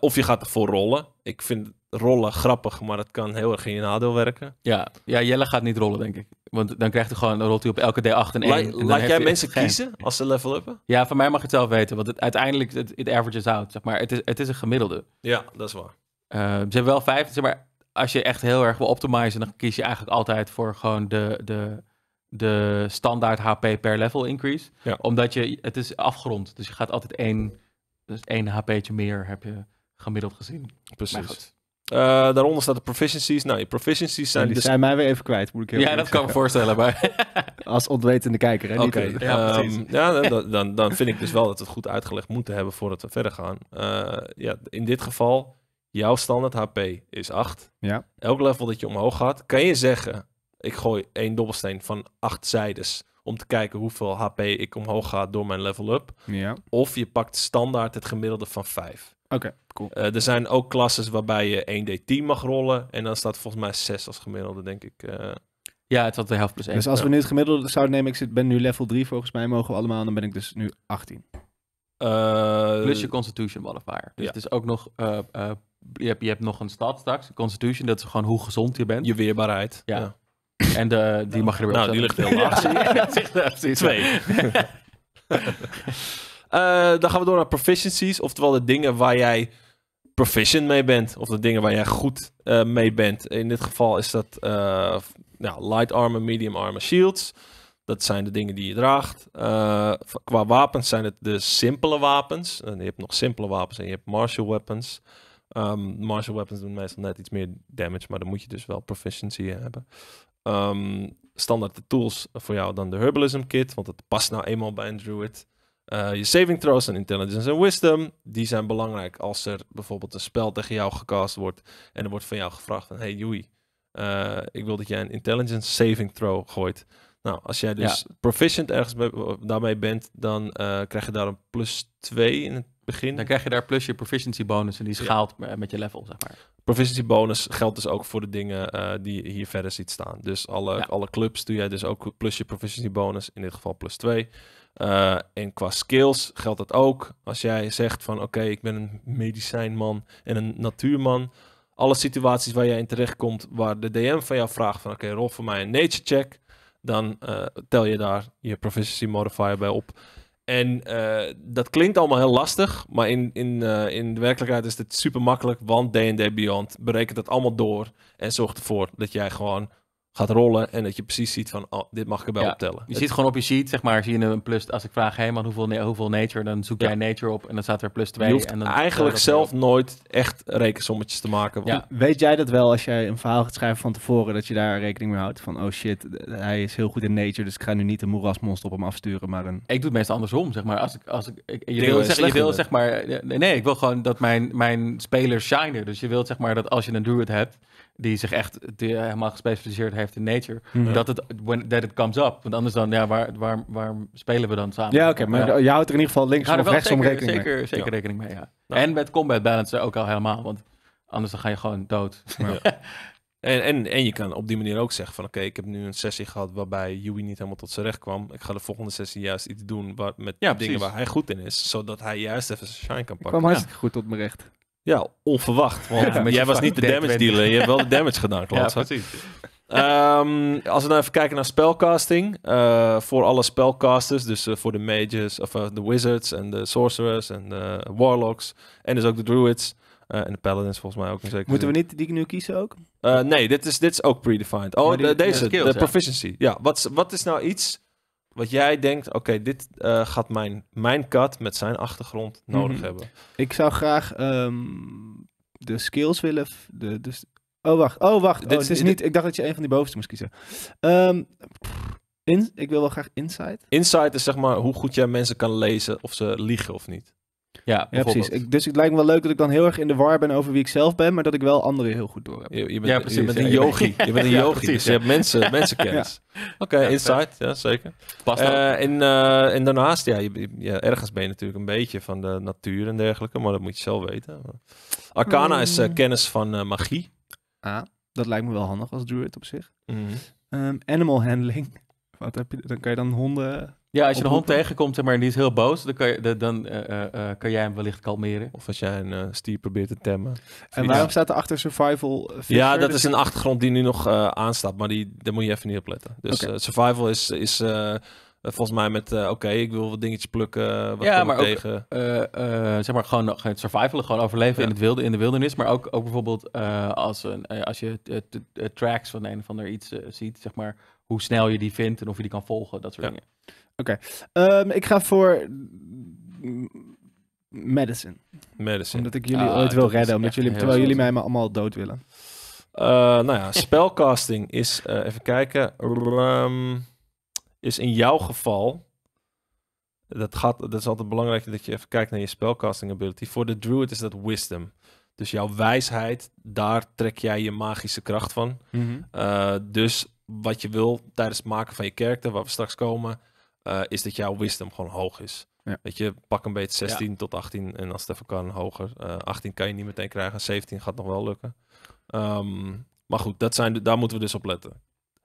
of je gaat ervoor rollen. Ik vind rollen grappig, maar het kan heel erg in je nadeel werken. Ja, ja Jelle gaat niet rollen, denk ik. Want dan krijgt hij gewoon, een rolt hij op elke D8 en 1. laat jij mensen kiezen als ze level uppen? Ja, van mij mag het zelf weten, want het, uiteindelijk, het, het averages out, zeg maar. Het is, het is een gemiddelde. Ja, dat is waar. Eh, ze hebben wel vijf, zeg maar, als je echt heel erg wil optimizen, dan kies je eigenlijk altijd voor gewoon de, de, de standaard HP per level increase. Ja. Omdat je, het is afgerond, dus je gaat altijd één, dus één HP'tje meer heb je gemiddeld gezien. Precies. Eh, daaronder staat de proficiencies. Nou, je proficiencies zijn... Die, die dus- zijn mij weer even kwijt, moet ik heel Ja, dat kan ik me voorstellen. Maar... Als ontwetende kijker, hè? Oké, ja, ehm, ja dan, dan, vind ik dus wel dat we het goed uitgelegd moeten hebben voordat we verder gaan. Eh, ja, in dit geval, jouw standaard HP is 8. Ja. Elk level dat je omhoog gaat, kan je zeggen... Ik gooi één dobbelsteen van acht zijdes om te kijken hoeveel HP ik omhoog ga door mijn level up. Ja. Of je pakt standaard het gemiddelde van 5. Oké. cool. Eh, er zijn ook klasses waarbij je 1d10 mag rollen. En dan staat volgens mij 6 als gemiddelde, denk ik. Eh. Ja, het was de helft plus 1. Dus als we nu het gemiddelde zouden nemen, ik zit, ben nu level 3 volgens mij, mogen we allemaal. Dan ben ik dus nu 18. Eh, plus je constitution modifier. Dus ja. het is ook nog... je, hebt, je hebt nog een stad straks. Constitution, dat is gewoon hoe gezond je bent. Je weerbaarheid. ja. En de, die mag je er weer Nou, die ligt heel laag. Ja, ja, ja, Twee. Eh, dan gaan we door naar proficiencies. Oftewel de dingen waar jij proficient mee bent. Of de dingen waar jij goed eh, mee bent. In dit geval is dat eh, nou, light armor, medium armor, shields. Dat zijn de dingen die je draagt. qua wapens zijn het de simpele wapens. En je hebt nog simpele wapens en je hebt martial weapons. Ehm, martial weapons doen meestal net iets meer damage, maar dan moet je dus wel proficiency hebben. Ehm, standaard de tools voor jou dan de herbalism kit, want het past nou eenmaal bij een druid. Eh, je saving throws en intelligence en wisdom, die zijn belangrijk als er bijvoorbeeld een spel tegen jou gecast wordt en er wordt van jou gevraagd "Hé, hey Joey, eh, ik wil dat jij een intelligence saving throw gooit. Nou, als jij dus proficient ergens daarmee bent, dan eh, krijg je daar een plus 2 in het begin. Dan krijg je daar plus je proficiency bonus en die schaalt met je level, zeg maar. Proficiency bonus geldt dus ook voor de dingen die je hier verder ziet staan. Dus alle, alle clubs doe jij dus ook plus je proficiency bonus, in dit geval plus 2. Eh, en qua skills geldt dat ook. Als jij zegt van oké, ik ben een medicijnman en een natuurman. Alle situaties waar jij in terechtkomt, waar de DM van jou vraagt van oké, rol voor mij een nature check. Dan eh, tel je daar je proficiency modifier bij op. En eh, dat klinkt allemaal heel lastig, maar in, in, in de werkelijkheid is het super makkelijk, want D&D Beyond berekent dat allemaal door en zorgt ervoor dat jij gewoon gaat rollen en dat je precies ziet van, oh, dit mag ik erbij ja, optellen. Je ziet gewoon op je sheet, zeg maar, zie je een plus, als ik vraag, hé hoeveel, hoeveel nature, dan zoek jij nature op en dan staat er plus 2. en dan eigenlijk zelf nooit echt rekensommetjes te maken. Weet jij dat wel als jij een verhaal gaat schrijven van tevoren, dat je daar rekening mee houdt van, oh shit, hij is heel goed in nature, dus ik ga nu niet een moerasmonster op hem afsturen, maar een... Ik doe het meestal andersom, zeg maar. Als ik, als ik, je, wil, je wil, zeg maar, nee, eh, nee, ik wil gewoon dat mijn, mijn spelers shinen. Dus je wilt, zeg maar, dat als je een druid hebt, die zich echt eh, helemaal gespecialiseerd heeft in nature, mhm. dat het when that it comes up. Want anders dan, ja, waar, waar, waar spelen we dan samen? Ja, oké, maar je houdt er in ieder geval links of rechts om rekening zeker, mee. Zeker rekening mee, ja. En met combat balance ook al helemaal, want anders dan ga je gewoon dood. En, en, en je kan op die manier ook zeggen van oké, ik heb nu een sessie gehad waarbij Yui niet helemaal tot zijn recht kwam. Ik ga de volgende sessie juist iets doen wat met dingen waar hij goed in is, zodat hij juist even zijn shine kan pakken. Ik kwam goed tot mijn recht. Ja, onverwacht. Want jij was niet de damage dealer. Je hebt wel de damage gedaan, klopt. Ja, ehm, als we dan nou even kijken naar spelcasting. Eh, voor alle spelcasters, dus eh, voor de mages, of eh, de wizards en de sorcerers en de warlocks. En dus ook de druids. en de paladins volgens mij ook. Zeker Moeten we niet die nu kiezen ook? nee, dit is, dit is ook predefined. Oh, deze, de, skills, de proficiency. Ja, ja wat, wat is nou iets wat jij denkt, oké, dit eh, gaat mijn, mijn kat met zijn achtergrond nodig mhm. hebben. Ik zou graag ehm, de skills willen. De, dus, oh, wacht. Oh, wacht. Dit oh, is, niet, ik dacht dat je een van die bovenste moest kiezen. Ehm, in, ik wil wel graag insight. Insight is zeg maar hoe goed jij mensen kan lezen of ze liegen of niet. Ja, precies. dus het lijkt me wel leuk dat ik dan heel erg in de war ben over wie ik zelf ben, maar dat ik wel anderen heel goed door heb. Je, bent, ja, precies. een yogi. Je bent een yogi, dus je hebt mensen, mensenkennis. Oké, insight. Ja, zeker. Past uh, en, daarnaast, ja, je, ja, ergens ben je natuurlijk een beetje van de natuur en dergelijke, maar dat moet je zelf weten. Arcana is eh, mm. kennis van magie. Ah, dat lijkt me wel handig als druid op zich. Mhm. Ehm, animal handling. Wat heb je, dan kan je dan honden ja, als je een hond tegenkomt maar, en die is heel boos, dan kan, je, dan, eh, eh, eh, kan jij hem wellicht kalmeren. Of als jij een stier probeert te temmen. En waarom staat er achter survival? Ja, dat dus is een achtergrond die nu nog aanstaat, maar die, daar moet je even niet op letten. Dus survival is, is volgens mij met, oké, ik wil wat dingetjes plukken, wat ja, maar ook, tegen. zeg maar gewoon, gewoon survival, gewoon overleven in, het wilde, in de wildernis. Maar ook, ook bijvoorbeeld als, een, als je tracks van een of ander iets ziet, zeg maar, hoe snel je die vindt en of je die kan volgen, dat soort dingen. Oké. Ehm, ik ga voor medicine, Medicine. Omdat ik jullie ah, ooit wil redden. Omdat jullie, terwijl jullie mij maar allemaal dood willen. Uh, nou ja, spelcasting is, eh, even kijken, ehm, is in jouw geval, dat, gaat, dat is altijd belangrijk dat je even kijkt naar je spellcasting ability. Voor de druid is dat wisdom. Dus jouw wijsheid, daar trek jij je magische kracht van. Mhm. Eh, dus wat je wil tijdens het maken van je karakter, waar we straks komen, eh, is dat jouw wisdom gewoon hoog is. Ja. Weet je, pak een beetje 16 tot 18 en als het even kan hoger. 18 eh, kan je niet meteen krijgen, 17 gaat nog wel lukken. Ehm, maar goed, dat zijn, daar moeten we dus op letten.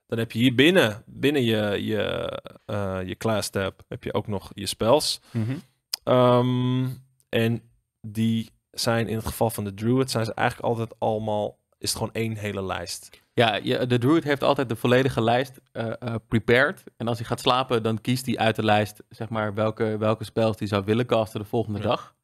Dan heb je hier binnen, binnen je, je, eh, je class tab, heb je ook nog je spells. Mhm. Ehm, en die zijn in het geval van de druid, zijn ze eigenlijk altijd allemaal is het gewoon één hele lijst. Ja, de druid heeft altijd de volledige lijst eh, eh, prepared. En als hij gaat slapen, dan kiest hij uit de lijst zeg maar, welke, welke spels hij zou willen casten de volgende dag.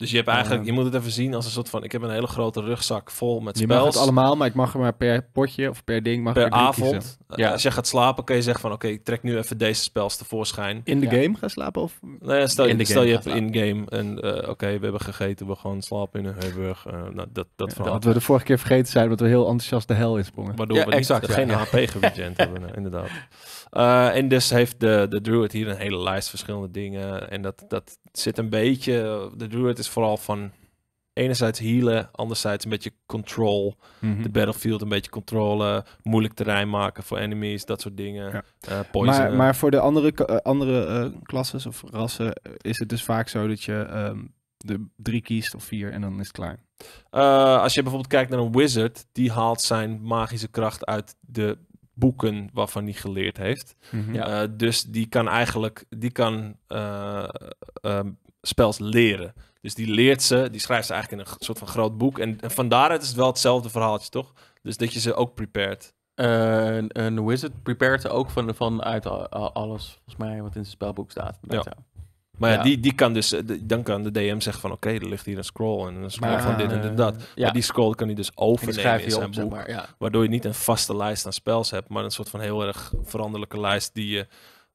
Dus je hebt eigenlijk, je moet het even zien als een soort van, ik heb een hele grote rugzak vol met spels. Je mag het allemaal, maar ik mag er maar per potje of per ding mag per avond. Eh, ja. Als je gaat slapen, kun je zeggen van, oké, ik trek nu even deze spels tevoorschijn. In de game gaan slapen of? Nee, nou stel, stel je hebt in game en eh, oké, we hebben gegeten, we gaan slapen in een heuburg. Eh, nou, dat dat we de vorige keer vergeten zijn, dat we heel enthousiast de hel insprongen. Waardoor ja, we exact, niet, geen HP gewigend hebben, inderdaad. en dus heeft de, de druid hier een hele lijst verschillende dingen en dat, dat zit een beetje, de druid is vooral van enerzijds healen, anderzijds een beetje control. Mhm. De battlefield een beetje controlen, moeilijk terrein maken voor enemies, dat soort dingen. Eh, maar, maar, voor de andere, eh, andere eh, klasses of rassen is het dus vaak zo dat je ehm, de drie kiest of vier en dan is het klaar. als je bijvoorbeeld kijkt naar een wizard, die haalt zijn magische kracht uit de boeken waarvan hij geleerd heeft. Mhm. dus die kan eigenlijk die kan, uh, spels leren. Dus die leert ze, die schrijft ze eigenlijk in een soort van groot boek. En, vandaar van daaruit is het wel hetzelfde verhaaltje, toch? Dus dat je ze ook prepared. Eh, een wizard prepared ook van, vanuit alles, volgens mij, wat in het spelboek staat. Ja. Maar ja, Die, die kan dus, eh, dan kan de DM zeggen van oké, er ligt hier een scroll en een scroll van dit en dat. Ja. Maar die scroll kan hij dus overnemen in zijn boek. Waardoor je niet een vaste lijst aan spels hebt, maar een soort van heel erg veranderlijke lijst die je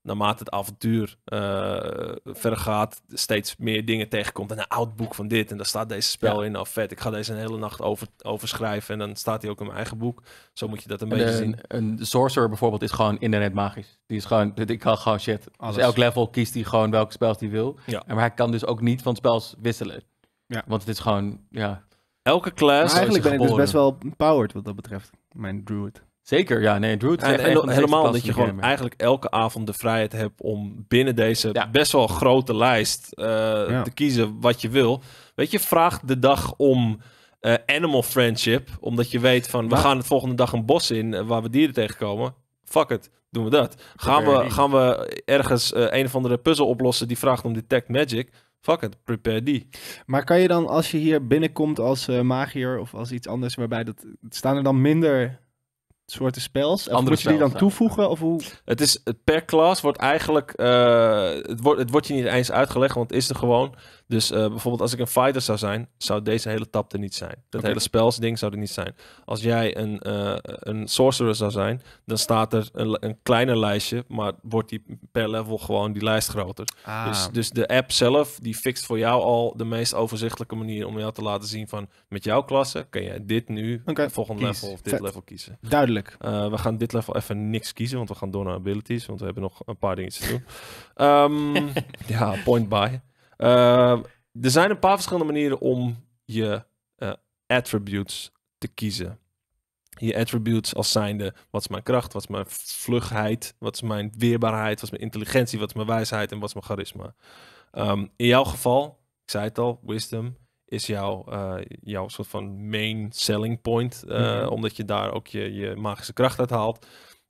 naarmate het avontuur eh, verder gaat, steeds meer dingen tegenkomt. En een oud boek van dit en daar staat deze spel in. Nou vet, ik ga deze een hele nacht over, overschrijven en dan staat hij ook in mijn eigen boek. Zo moet je dat een beetje eh, zien. Een sorcerer bijvoorbeeld is gewoon internet magisch. Die is gewoon, ik kan gewoon shit. Dus Alles. Dus elk level kiest hij gewoon welke spels hij wil. Ja. En maar hij kan dus ook niet van spels wisselen. Ja. Want het is gewoon, ja. Elke class. eigenlijk ben ik dus best wel empowered wat dat betreft, mijn druid. Zeker, ja. Nee, Drew en, helemaal dat je gewoon eigenlijk elke avond de vrijheid hebt om binnen deze best wel grote lijst eh, te kiezen wat je wil. Weet je, vraag de dag om eh, animal friendship, omdat je weet van we gaan de volgende dag een bos in eh, waar we dieren tegenkomen. Fuck it, doen we dat. Gaan we, gaan we ergens een of andere puzzel oplossen die vraagt om detect magic? Fuck it, prepare die. Maar kan je dan als je hier binnenkomt als magier of als iets anders waarbij dat staan er dan minder soorten spels? Of moet je die dan toevoegen? Of hoe? Het is, per klas wordt eigenlijk, eh, het, wordt, het wordt je niet eens uitgelegd, want het is er gewoon. Dus eh, bijvoorbeeld als ik een fighter zou zijn, zou deze hele tap er niet zijn. Dat okay. hele spelsding zou er niet zijn. Als jij een, uh, een sorcerer zou zijn, dan staat er een, een kleiner lijstje, maar wordt die per level gewoon die lijst groter. Ah. Dus, dus de app zelf, die fixt voor jou al de meest overzichtelijke manier om jou te laten zien van met jouw klasse kun jij dit nu, okay. volgend level of dit level kiezen. Duidelijk. Eh, we gaan dit level even niks kiezen, want we gaan door naar abilities, want we hebben nog een paar dingetjes te doen. Ehm, ja, point by. Eh, er zijn een paar verschillende manieren om je eh, attributes te kiezen. Je attributes als zijnde, wat is mijn kracht, wat is mijn vlugheid, wat is mijn weerbaarheid, wat is mijn intelligentie, wat is mijn wijsheid en wat is mijn charisma. Ehm, in jouw geval, ik zei het al, wisdom is jouw, eh, jouw soort van main selling point, mhm. omdat je daar ook je, je magische kracht uit haalt.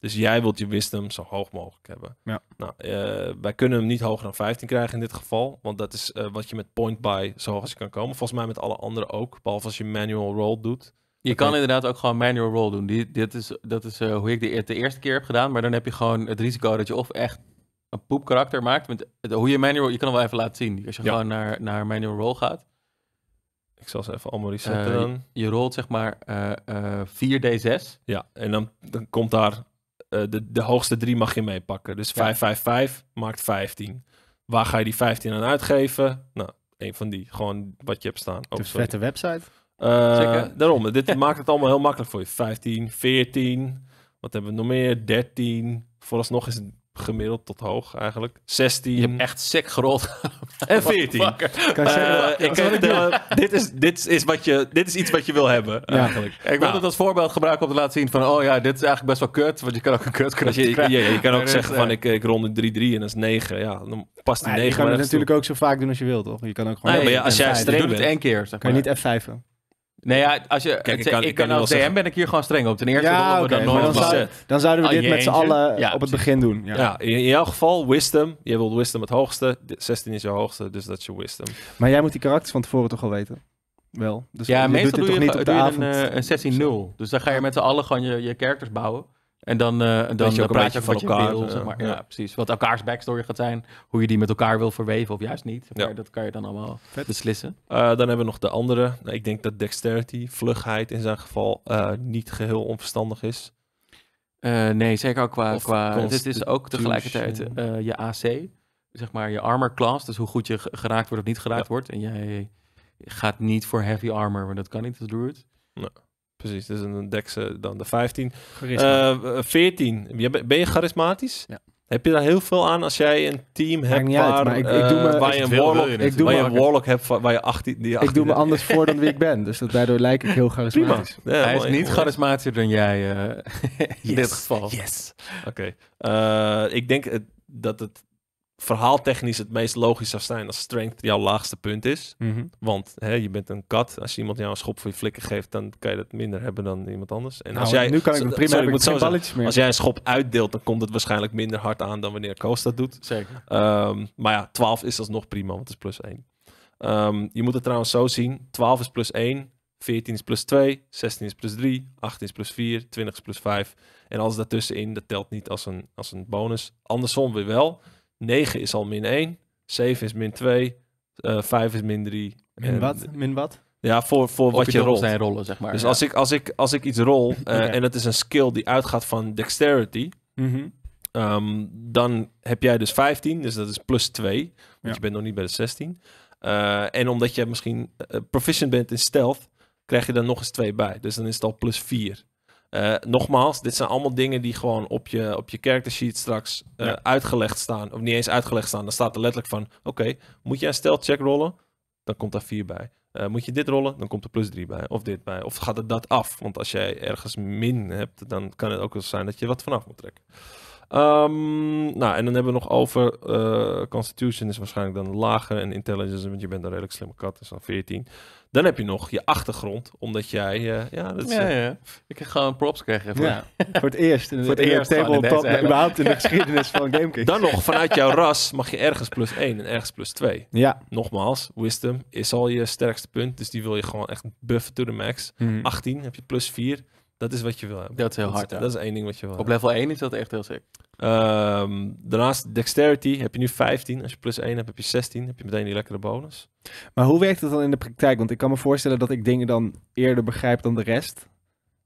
Dus jij wilt je wisdom zo hoog mogelijk hebben. Ja. Nou, eh, wij kunnen hem niet hoger dan 15 krijgen in dit geval. Want dat is eh, wat je met point buy zo hoog als je kan komen. Volgens mij met alle anderen ook. Behalve als je manual roll doet. Je kan inderdaad ook gewoon manual roll doen. dit is, dat is eh, hoe ik e-, de eerste keer heb gedaan. Maar dan heb je gewoon het risico dat je of echt een poep karakter maakt. Met, hoe je manual... Je kan hem wel even laten zien. Als je gewoon naar, naar manual roll gaat. Ik zal ze even allemaal resetten Je, rolt zeg maar 4d6. Ja, en dan, dan komt daar eh, de, de hoogste drie mag je meepakken. Dus 555 ja. maakt 15. Waar ga je die 15 aan uitgeven? Nou, een van die. Gewoon wat je hebt staan. Oh, een vette website. Uh, daarom, dit maakt het allemaal heel makkelijk voor je. 15, 14, wat hebben we nog meer? 13. Vooralsnog is het gemiddeld tot hoog eigenlijk. 16. Je hebt echt sick gerold. en 14. Eh, dit, is, dit, is wat je, dit is iets wat je wil hebben eigenlijk. Ik wil het als voorbeeld gebruiken om te laten zien van... oh ja, dit is eigenlijk best wel kut, want je kan ook een kut kunnen je, je, kan ook zeggen eh, van ik, ik rond in 3-3 en dat is 9. Ja, dan past die 9 Je kan het natuurlijk ook zo vaak doen als je wilt, toch? Je kan ook gewoon... Nee, maar ja, als jij streamt één keer... maar. Kan je niet F5'en? Nee, ja, als je, Kijk, ik, kan, ik, ik als DM zeggen. ben ik hier gewoon streng op. Ten eerste ja, we dan, nooit zou, dan, zouden we ah, dit met z'n allen eh, op het begin doen. Ja. ja. in jouw geval wisdom. Je wilt wisdom het hoogste. 16 is je hoogste, dus dat is je wisdom. Maar jij moet die karakters van tevoren toch al weten? Wel. Dus ja, je meestal doet doe je, toch niet doe op de, avond. Eh, een, uh, 16-0. Dus dan ga je met z'n allen gewoon je, je characters bouwen. En dan, uh, dan, dan, dan praat je van elkaar. Eh, zeg maar. ja. precies. Wat elkaars backstory gaat zijn. Hoe je die met elkaar wil verweven of juist niet. Ja. Dat kan je dan allemaal beslissen. Eh, dan hebben we nog de andere. ik denk dat dexterity, vlugheid in zijn geval, niet geheel onverstandig is. nee, zeker ook qua... qua dit is ook tegelijkertijd je AC. Zeg maar je armor class. Dus hoe goed je geraakt wordt of niet geraakt wordt. En jij gaat niet voor heavy armor. Want dat kan niet als druid. Nee precies. Dus een dex dan de 15. Uh, 14. Ben je charismatisch? Ja. Heb je daar heel veel aan als jij een team hebt eh, waar, je een warlock, hebt waar je 18... Die ik doe me anders voor dan wie ik ben. Dus dat, daardoor lijkt ik heel charismatisch. Hij is niet charismatischer dan jij eh, in dit geval. Yes. Oké. Eh, ik denk dat het verhaaltechnisch het meest logisch zou zijn als strength jouw laagste punt is. Mhm. Want hè, je bent een kat. Als iemand jou een schop voor je flikken geeft, dan kan je dat minder hebben dan iemand anders. En nou, als jij, nu kan ik een prima sorry, ik moet zo zeggen, Als jij een schop uitdeelt, dan komt het waarschijnlijk minder hard aan dan wanneer Koos dat doet. Zeker. Ehm, maar ja, 12 is alsnog prima, want het is plus 1. Ehm, je moet het trouwens zo zien. 12 is plus 1, 14 is plus 2, 16 is plus 3, 18 is plus 4, 20 is plus 5. En alles daartussenin, dat telt niet als een, als een bonus. Andersom weer wel. 9 is al min 1. 7 is min 2. Uh, 5 is min 3. Min en, wat? wat? Ja, voor, voor wat je, rolt. zijn rollen, zeg maar. Dus als, ik, als, ik, als ik iets rol uh, en dat is een skill die uitgaat van dexterity, mm -hmm. um, dan heb jij dus 15, dus dat is plus 2, want je bent nog niet bij de 16. Uh, eh, en omdat je misschien eh, proficient bent in stealth, krijg je dan nog eens 2 bij. Dus dan is het al plus 4. Eh, nogmaals, dit zijn allemaal dingen die gewoon op je, op je character sheet straks eh, uitgelegd staan. Of niet eens uitgelegd staan. Dan staat er letterlijk van: oké, moet je een stealth check rollen? Dan komt daar 4 bij. Eh, moet je dit rollen? Dan komt er plus 3 bij. Of dit bij. Of gaat het dat af? Want als jij ergens min hebt, dan kan het ook wel zijn dat je wat vanaf moet trekken. Ehm, nou, en dan hebben we nog over Constitution is waarschijnlijk dan lager en Intelligence, want je bent een redelijk slimme kat, is dan 14. Dan heb je nog je achtergrond, omdat jij... Uh, ja, dat is, ja, eh, ja. Ik ga gewoon props krijgen. Voor, ja, voor het eerst. In, voor het eerst. Tabletop, überhaupt in de geschiedenis van GameKings. Dan nog, vanuit jouw ras mag je ergens plus 1 en ergens plus 2. Ja. Nogmaals, wisdom is al je sterkste punt. Dus die wil je gewoon echt buffen to the max. 18 mhm. heb je plus 4. Dat is wat je wil hebben. Dat is heel hard. Dat, is één ding wat je wil Op level 1 is dat echt heel sick. Ehm, daarnaast dexterity heb je nu 15. Als je plus 1 hebt, heb je 16. Heb je meteen die lekkere bonus. Maar hoe werkt het dan in de praktijk? Want ik kan me voorstellen dat ik dingen dan eerder begrijp dan de rest.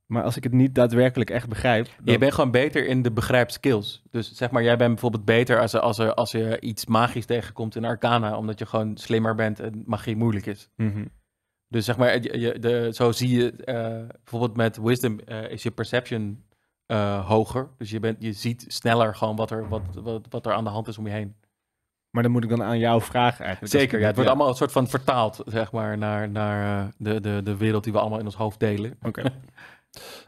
Maar als ik het niet daadwerkelijk echt begrijp. Dan... Je bent gewoon beter in de begrijp skills. Dus zeg maar, jij bent bijvoorbeeld beter als, als, er, als je iets magisch tegenkomt in Arcana. Omdat je gewoon slimmer bent en magie moeilijk is. Mm dus zeg maar, je, de, zo zie je eh, bijvoorbeeld met wisdom eh, is je perception eh, hoger. Dus je, bent, je ziet sneller gewoon wat er, wat, wat, wat er aan de hand is om je heen. Maar dan moet ik dan aan jou vragen eigenlijk. Zeker, ja, het wordt allemaal een soort van vertaald, zeg maar, naar, naar de, de, de wereld die we allemaal in ons hoofd delen. Oké.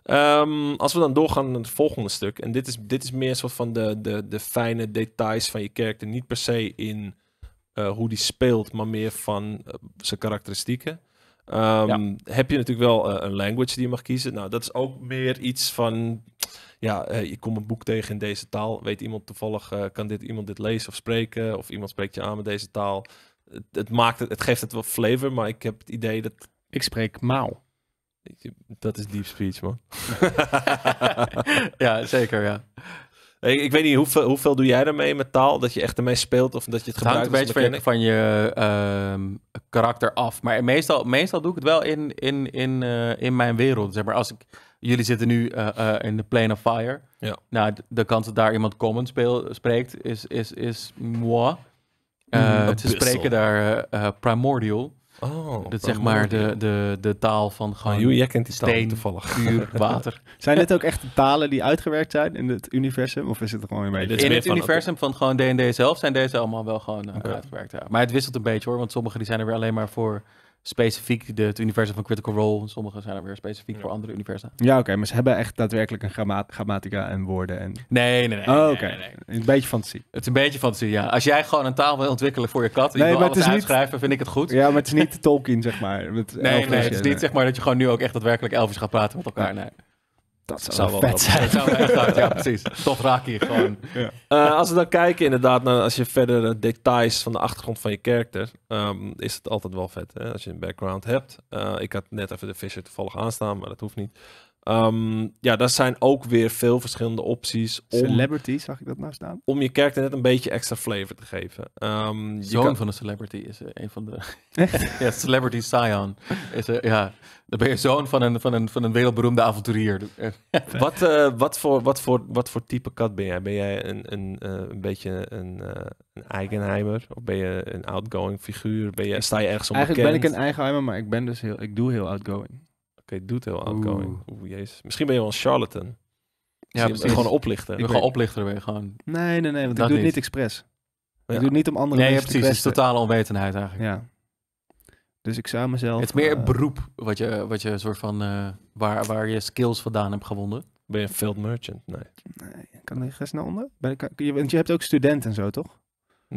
Ehm, als we dan doorgaan naar het volgende stuk. En dit is, dit is meer soort van de, de, de fijne details van je karakter. Niet per se in hoe die speelt, maar meer van zijn karakteristieken. Ehm, heb je natuurlijk wel eh, een language die je mag kiezen. Nou, dat is ook meer iets van. Ja, je eh, komt een boek tegen in deze taal. Weet iemand toevallig, eh, kan dit, iemand dit lezen of spreken? Of iemand spreekt je aan met deze taal. Het, het maakt het, het geeft het wel flavor, maar ik heb het idee dat. Ik spreek Mao. Dat is deep speech, man. ja, zeker, ja. Ik, ik, weet niet, hoeveel, hoeveel doe jij daarmee met taal? Dat je echt ermee speelt of dat je het, gebruikt? Het hangt een beetje van je, van je ehm, karakter af. Maar meestal, meestal doe ik het wel in, in, in, eh, in mijn wereld. Zeg maar, als ik, jullie zitten nu eh, eh, in de Plane of Fire. Ja. Nou, de, kans dat daar iemand common spreekt is, is, is moi. Mm, ze spreken daar primordial. Oh, dat zeg maar de, de, de taal van gewoon oh, kent die steen, toevallig. Vuur, water. zijn dit ook echt talen die uitgewerkt zijn in het universum? Of is het er gewoon een in het universum van gewoon D&D zelf zijn deze allemaal wel gewoon eh, uitgewerkt. Ja. Maar het wisselt een beetje hoor, want sommige die zijn er weer alleen maar voor specifiek de, het universum van Critical Role. Sommige zijn er weer specifiek voor andere universa. Ja, oké, maar ze hebben echt daadwerkelijk een grammatica en woorden. En... Nee, nee, nee. Oh, oké. Een beetje fantasie. Het is een beetje fantasie, ja. Als jij gewoon een taal wil ontwikkelen voor je kat, en je wil maar alles vind ik het goed. Ja, maar het is niet Tolkien, zeg maar. Met nee, nee, het is niet zeg maar dat je gewoon nu ook echt daadwerkelijk Elvis gaat praten met elkaar. Nee. Dat zou, wel vet zijn. Dat ja, precies. Toch raak je gewoon. Eh, als we dan kijken inderdaad naar als je verder details van de achtergrond van je karakter, ehm, is het altijd wel vet hè? als je een background hebt. Eh, ik had net even de Fisher toevallig aanstaan, maar dat hoeft niet. Ehm, ja, dat zijn ook weer veel verschillende opties. Om, celebrity, zag ik dat nou staan? Om je kerk net een beetje extra flavor te geven. Ehm, zoon kan... van een celebrity is eh, een van de... ja, celebrity Scion. Is, eh, ja, dan ben je zoon van een, van een, van een wereldberoemde avonturier. wat, eh, wat, voor, wat, voor, wat voor type kat ben jij? Ben jij een, een, een beetje een, een eigenheimer? Of ben je een outgoing figuur? Ben je, sta je ergens om Eigenlijk ben ik een eigenheimer, maar ik ben dus heel, ik doe heel outgoing. Kate Doet outgoing. Oeh, jezus. Misschien ben je wel een charlatan. Ja, precies. Gewoon oplichten. oplichter. Ik ben gewoon oplichter, ben je gewoon... Nee, nee, nee, want dat ik doe niet. het niet expres. Ja. Ik doe het niet om andere nee, mensen precies, precies. Het is totale onwetendheid eigenlijk. Ja. Dus ik zou mezelf... Het is meer eh, beroep wat je, wat je soort van... Eh, waar, waar je skills vandaan hebt gewonnen. Ben je een field merchant? Nee. Nee, kan er snel onder? Ben ik, je, want je hebt ook studenten en zo, toch?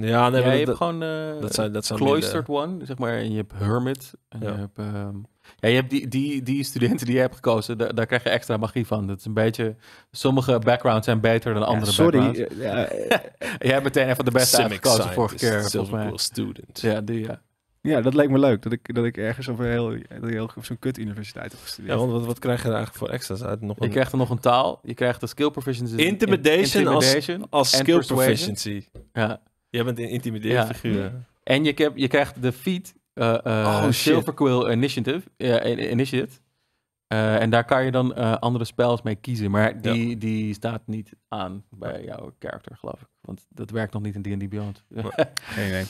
Ja, nee, ja, je hebt gewoon uh, dat zijn, dat zijn Cloistered One, zeg maar. En je hebt Hermit. En ja. je, hebt, um, ja, je hebt die, die, die studenten die je hebt gekozen, daar, krijg je extra magie van. Dat is een beetje... Sommige backgrounds zijn beter dan andere sorry, backgrounds. Eh, sorry. Eh, jij hebt meteen even de beste gekozen vorige keer, volgens mij. student. Ja, die, ja. Ja, dat leek me leuk. Dat ik, dat ik ergens over een heel, op zo'n kut universiteit heb gestudeerd. Ja, want wat, wat krijg je er eigenlijk voor extra's uit? Nog een... Je krijgt er nog een taal. Je krijgt de skill proficiency. Intimidation, in, als, als skill proficiency. Ja. Jij bent een intimiderend figuur. En je, je krijgt de feed uh, uh, Silver Quill Initiative. Eh, initiative. en daar kan je dan andere spels mee kiezen. Maar die, die staat niet aan bij jouw character, geloof ik. Want dat werkt nog niet in D&D Beyond. nee, nee.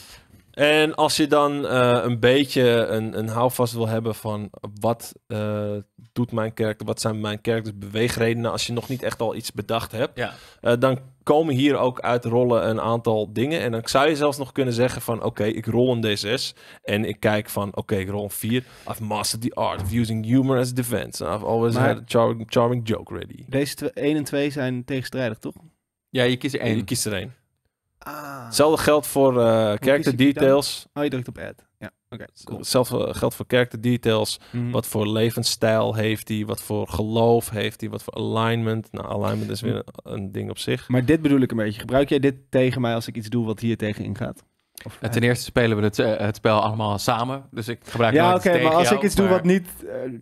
En als je dan eh, een beetje een, een houvast wil hebben van wat eh, doet mijn karakter, wat zijn mijn dus beweegredenen, als je nog niet echt al iets bedacht hebt, eh, dan komen hier ook uit rollen een aantal dingen. En dan zou je zelfs nog kunnen zeggen van oké, ik rol een D6 en ik kijk van oké, ik rol een 4. I've mastered the art of using humor as defense. I've always had a charming, charming joke ready. Deze 1 en 2 zijn tegenstrijdig, toch? Ja, je kiest er één. Je kiest er één. Ah. Hetzelfde geldt voor uh, eh, details. Oh, je drukt op add. Ja, oké. Hetzelfde eh, geldt voor character details. Mhm. Wat voor levensstijl heeft hij? Wat voor geloof heeft hij? Wat voor alignment? Nou, alignment is weer een, ding op zich. Maar dit bedoel ik een beetje. Gebruik jij dit tegen mij als ik iets doe wat hier tegen gaat? Of, en eh, ten eerste spelen we het, het, spel allemaal samen. Dus ik gebruik Ja, oké, maar als ik iets doe wat niet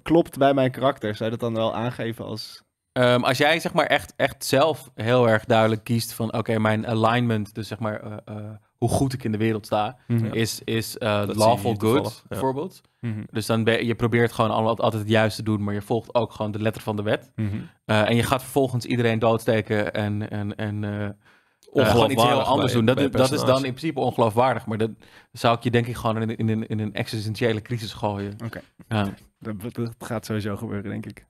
klopt bij mijn karakter, zou je dat dan wel aangeven als Ehm, als jij zeg maar echt, echt zelf heel erg duidelijk kiest van oké, mijn alignment, dus zeg maar eh, eh, hoe goed ik in de wereld sta, mhm. is, is uh, eh, lawful good bijvoorbeeld. Mhm. Dus dan ben je, probeert gewoon altijd het juiste te doen, maar je volgt ook gewoon de letter van de wet. Mhm. en je gaat vervolgens iedereen doodsteken en, en, en gewoon iets heel anders doen. Dat, dat is dan in principe ongeloofwaardig, maar dat zou ik je denk ik gewoon in, in, in, een existentiële crisis gooien. Oké, dat gaat sowieso gebeuren denk ik.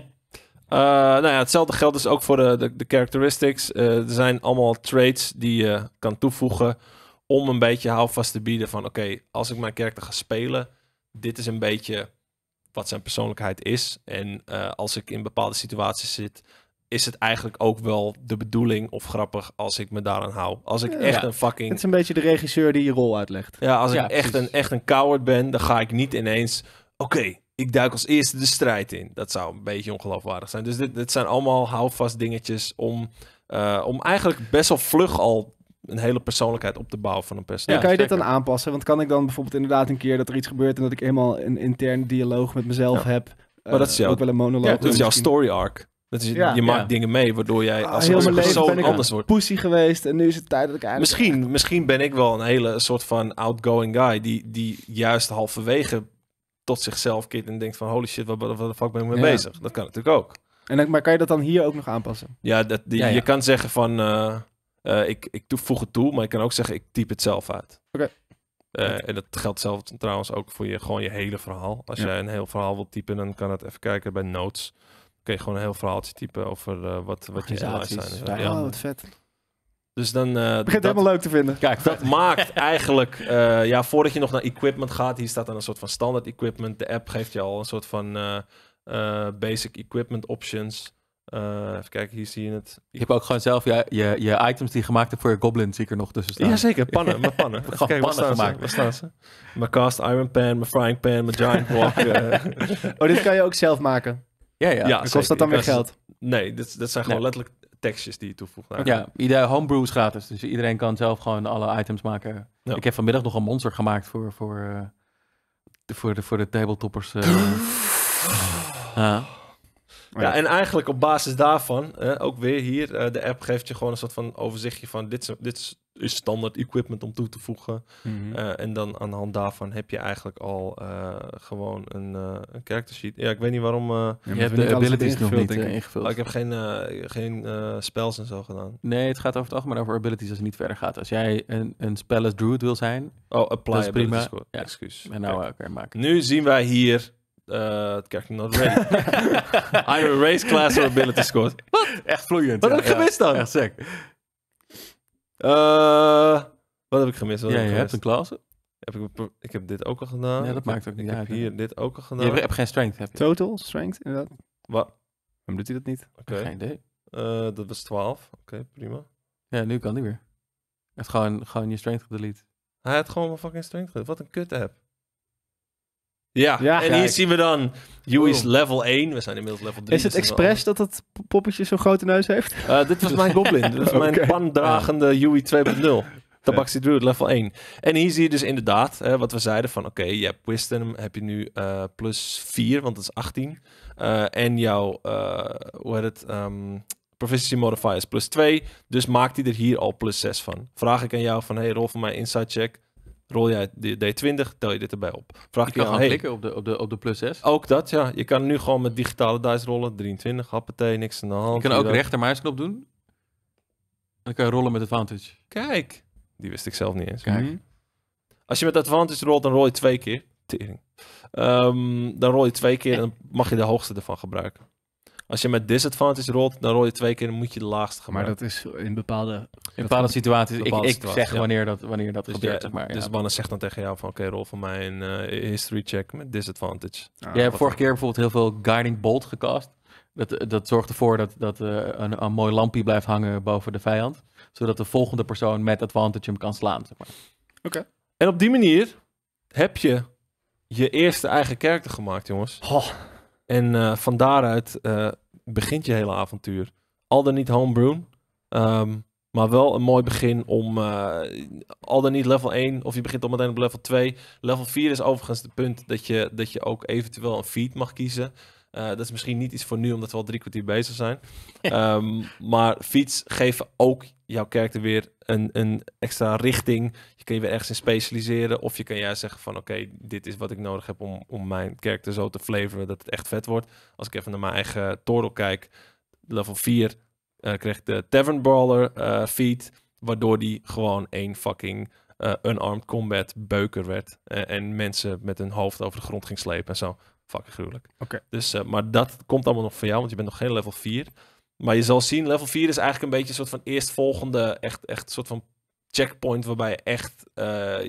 Eh, nou ja, hetzelfde geldt dus ook voor de, de, de characteristics. Eh, er zijn allemaal traits die je kan toevoegen om een beetje houvast te bieden van oké, als ik mijn karakter ga spelen, dit is een beetje wat zijn persoonlijkheid is. En eh, als ik in bepaalde situaties zit, is het eigenlijk ook wel de bedoeling of grappig als ik me daaraan hou. Als ik echt een fucking... Het is een beetje de regisseur die je rol uitlegt. Ja, als ik echt een, echt een coward ben, dan ga ik niet ineens... Oké, ik duik als eerste de strijd in. Dat zou een beetje ongeloofwaardig zijn. Dus dit, dit zijn allemaal houvast dingetjes om, eh, om eigenlijk best wel vlug al een hele persoonlijkheid op te bouwen van een personage. Ja, kan je dit dan aanpassen? Want kan ik dan bijvoorbeeld inderdaad een keer dat er iets gebeurt en dat ik helemaal een interne dialoog met mezelf heb? Maar dat is eh, jouw, ook wel een monoloog. dat is jouw story arc. Dat is, ja, je maakt dingen mee, waardoor jij ah, als ah, persoon ben ik anders wordt. Pussy geweest en nu is het tijd dat ik eigenlijk. Misschien, misschien ben ik wel een hele soort van outgoing guy die, die juist halverwege tot zichzelf keert en denkt van holy shit, wat, de fuck ben ik mee bezig? Dat kan natuurlijk ook. En maar kan je dat dan hier ook nog aanpassen? Ja, dat, die, je kan zeggen van eh, eh, ik, ik voeg het toe, maar ik kan ook zeggen ik typ het zelf uit. Oké. Eh, en dat geldt zelf trouwens ook voor je, gewoon je hele verhaal. Als jij een heel verhaal wilt typen, dan kan het even kijken bij Notes. Kun je gewoon een heel verhaaltje typen over wat, wat je zijn. ja, oh, wat vet. Dus dan... Eh, Begint helemaal leuk te vinden. Kijk, dat maakt eigenlijk... Eh, ja, voordat je nog naar equipment gaat, hier staat dan een soort van standaard equipment. De app geeft je al een soort van eh, basic equipment options. even kijken, hier zie je het. Je hebt ook gewoon zelf je, je, je items die gemaakt hebt voor je Goblin er nog tussen staan. Jazeker, pannen, mijn pannen. Ik pannen gemaakt. staan ze? Mijn cast iron pan, mijn frying pan, mijn giant block. oh, dit kan je ook zelf maken? Ja, ja. ja kost dat dan weer geld? Nee, dit, dat zijn gewoon letterlijk tekstjes die je toevoegt. Ja, ieder homebrew is gratis. Dus iedereen kan zelf gewoon alle items maken. Ik heb vanmiddag nog een monster gemaakt voor, voor, de, eh, voor, de, voor de tabletoppers. Eh. ja. Ja, en eigenlijk op basis daarvan, ook weer hier, eh, de app geeft je gewoon een soort van overzichtje van dit, dit, is standaard equipment om toe te voegen. Mhm. Eh, en dan aan de hand daarvan heb je eigenlijk al eh, gewoon een, uh, een character sheet. Ja, ik weet niet waarom... Ja, je hebt de abilities nog niet ingevuld. Oh, ik heb geen, geen spells en zo gedaan. Nee, het gaat over het algemeen over abilities als het niet verder gaat. Als jij een, een spell as druid wil zijn... Oh, apply dat Score. Excuus. En nou kan maken. Nu zien wij hier het ik not ready. I'm race class or ability score. Wat? Echt vloeiend. Wat heb ik gemist dan? Echt eh, wat heb ik gemist? Wat ja, je hebt een klasse. Heb ik, ik heb dit ook al gedaan. Ja, dat maakt ook niet Ik heb hier dit ook al gedaan. Je hebt geen strength, heb Total strength, inderdaad. Wat? Waarom doet hij dat niet? Oké. Geen idee. Eh, dat was 12. Oké, prima. Ja, nu kan hij weer. Hij heeft gewoon, gewoon je strength gedelete. Hij heeft gewoon mijn fucking strength. gedelete. Wat een kut app. Ja, en hier zien we dan Jui's level 1. We zijn inmiddels level 3. Is het dus expres dat het poppetje zo'n grote neus heeft? Uh, dit was mijn goblin. Dit was mijn pandragende Jui 2.0. Tabaxi Druid, level 1. En hier zie je dus inderdaad hè, wat we zeiden van... Oké, je hebt Wisdom, heb je nu uh, plus 4, want dat is 18. Uh, eh, en jouw, hoe heet het... Um, proficiency modifier is plus 2. Dus maakt hij er hier al plus 6 van. Vraag ik aan jou van, hey rol voor mijn insight check. Rol jij D20, tel je dit erbij op. Vraag je, je kan aan, gaan klikken op de, op, de, op de plus 6. Ook dat, ja. Je kan nu gewoon met digitale dice rollen. 23, happatee, niks aan de hand. Je kan ook dat. doen. En dan kan je rollen met advantage. Kijk. Die wist ik zelf niet eens. Kijk. Mhm. Als je met advantage rolt, dan rol je twee keer. Tering. Ehm, dan rol je twee keer en dan mag je de hoogste ervan gebruiken. Als je met disadvantage rolt, dan rol je twee keer en moet je de laagste gebruiken. Maar dat is in bepaalde in bepaalde situaties. ik, ik zeg wanneer dat, wanneer dat dus gebeurt. maar, dus ja. Dus Bannes zegt dan tegen jou van oké, rol van mij een eh, history check met disadvantage. Ah, Jij hebt vorige keer bijvoorbeeld heel veel Guiding Bolt gecast. Dat, eh, dat zorgt ervoor dat, dat eh, een, een mooi lampje blijft hangen boven de vijand. Zodat de volgende persoon met advantage hem kan slaan. Zeg maar. Oké. En op die manier heb je je eerste eigen karakter gemaakt, jongens. En van daaruit begint je hele avontuur. Al dan niet homebrew. Ehm, maar wel een mooi begin om eh, al dan niet level 1 of je begint al meteen op level 2. Level 4 is overigens het punt dat je, dat je ook eventueel een feed mag kiezen. Eh, dat is misschien niet iets voor nu, omdat we al drie kwartier bezig zijn. Ehm, maar feeds geven ook jouw karakter weer een, een extra richting. Je kan je weer ergens in specialiseren. Of je kan juist zeggen van oké, dit is wat ik nodig heb om, om mijn karakter zo te flavoren dat het echt vet wordt. Als ik even naar mijn eigen toren kijk, level 4 uh, kreeg de Tavern Brawler uh, eh, feed. Waardoor die gewoon één fucking eh, unarmed combat beuker werd. en mensen met hun hoofd over de grond ging slepen en zo. Fucking gruwelijk. Oké. Dus, maar dat komt allemaal nog voor jou, want je bent nog geen level 4. Maar je zal zien, level 4 is eigenlijk een beetje een soort van eerstvolgende, echt, echt een soort van checkpoint waarbij eh, je echt uh,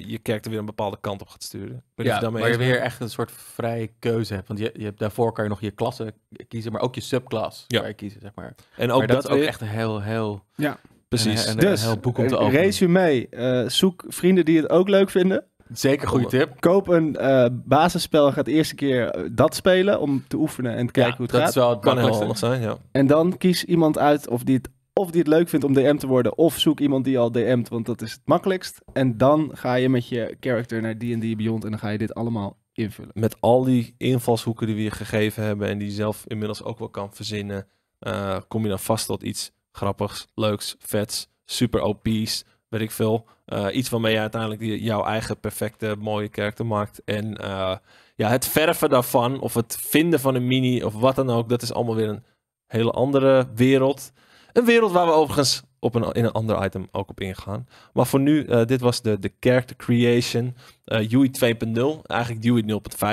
je karakter weer een bepaalde kant op gaat sturen. Ja, je waar je weer echt een soort vrije keuze hebt. Want je, je hebt, daarvoor kan je nog je klasse kiezen, maar ook je subclass ja. je kiezen, zeg maar. En ook dat, is ook echt een heel, heel... Ja. Precies. Een, dus, een heel boek om te eh, openen. resume, uh, zoek vrienden die het ook leuk vinden. Zeker goede tip. Koop een basisspel, ga de eerste keer dat spelen om te oefenen en te kijken hoe het gaat. Dat zou het kan heel handig zijn, ja. En dan kies iemand uit of die het of die het leuk vindt om DM te worden, of zoek iemand die al DM't, want dat is het makkelijkst. En dan ga je met je character naar D&D Beyond en dan ga je dit allemaal invullen. Met al die invalshoeken die we je gegeven hebben en die je zelf inmiddels ook wel kan verzinnen, eh, kom je dan vast tot iets grappigs, leuks, vets, super OP's, weet ik veel. Eh, iets waarmee je uiteindelijk die, jouw eigen perfecte, mooie karakter maakt. En eh, ja, het verven daarvan, of het vinden van een mini, of wat dan ook, dat is allemaal weer een hele andere wereld. Een wereld waar we overigens op een, in een ander item ook op ingaan. Maar voor nu, eh, dit was de, de character creation. Uh, UI 2.0, eigenlijk UI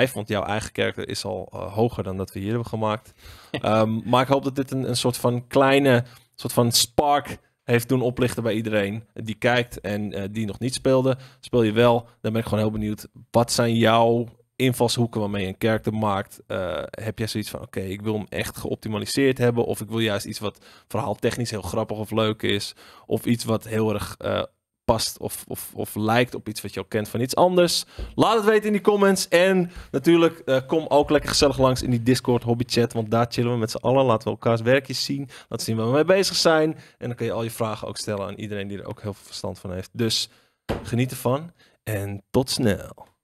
0.5, want jouw eigen character is al eh, hoger dan dat we hier hebben gemaakt. Ehm, maar ik hoop dat dit een, een soort van kleine, soort van spark heeft doen oplichten bij iedereen die kijkt en eh, die nog niet speelde. Speel je wel, dan ben ik gewoon heel benieuwd. Wat zijn jouw invalshoeken waarmee je een character maakt, uh, heb jij zoiets van: oké, ik wil hem echt geoptimaliseerd hebben, of ik wil juist iets wat verhaaltechnisch heel grappig of leuk is, of iets wat heel erg eh, past of, of, of lijkt op iets wat je al kent van iets anders. Laat het weten in die comments en natuurlijk eh, kom ook lekker gezellig langs in die Discord hobbychat, want daar chillen we met z'n allen. Laten we elkaars werkjes zien, laten zien waar we mee bezig zijn en dan kun je al je vragen ook stellen aan iedereen die er ook heel veel verstand van heeft. Dus geniet ervan en tot snel.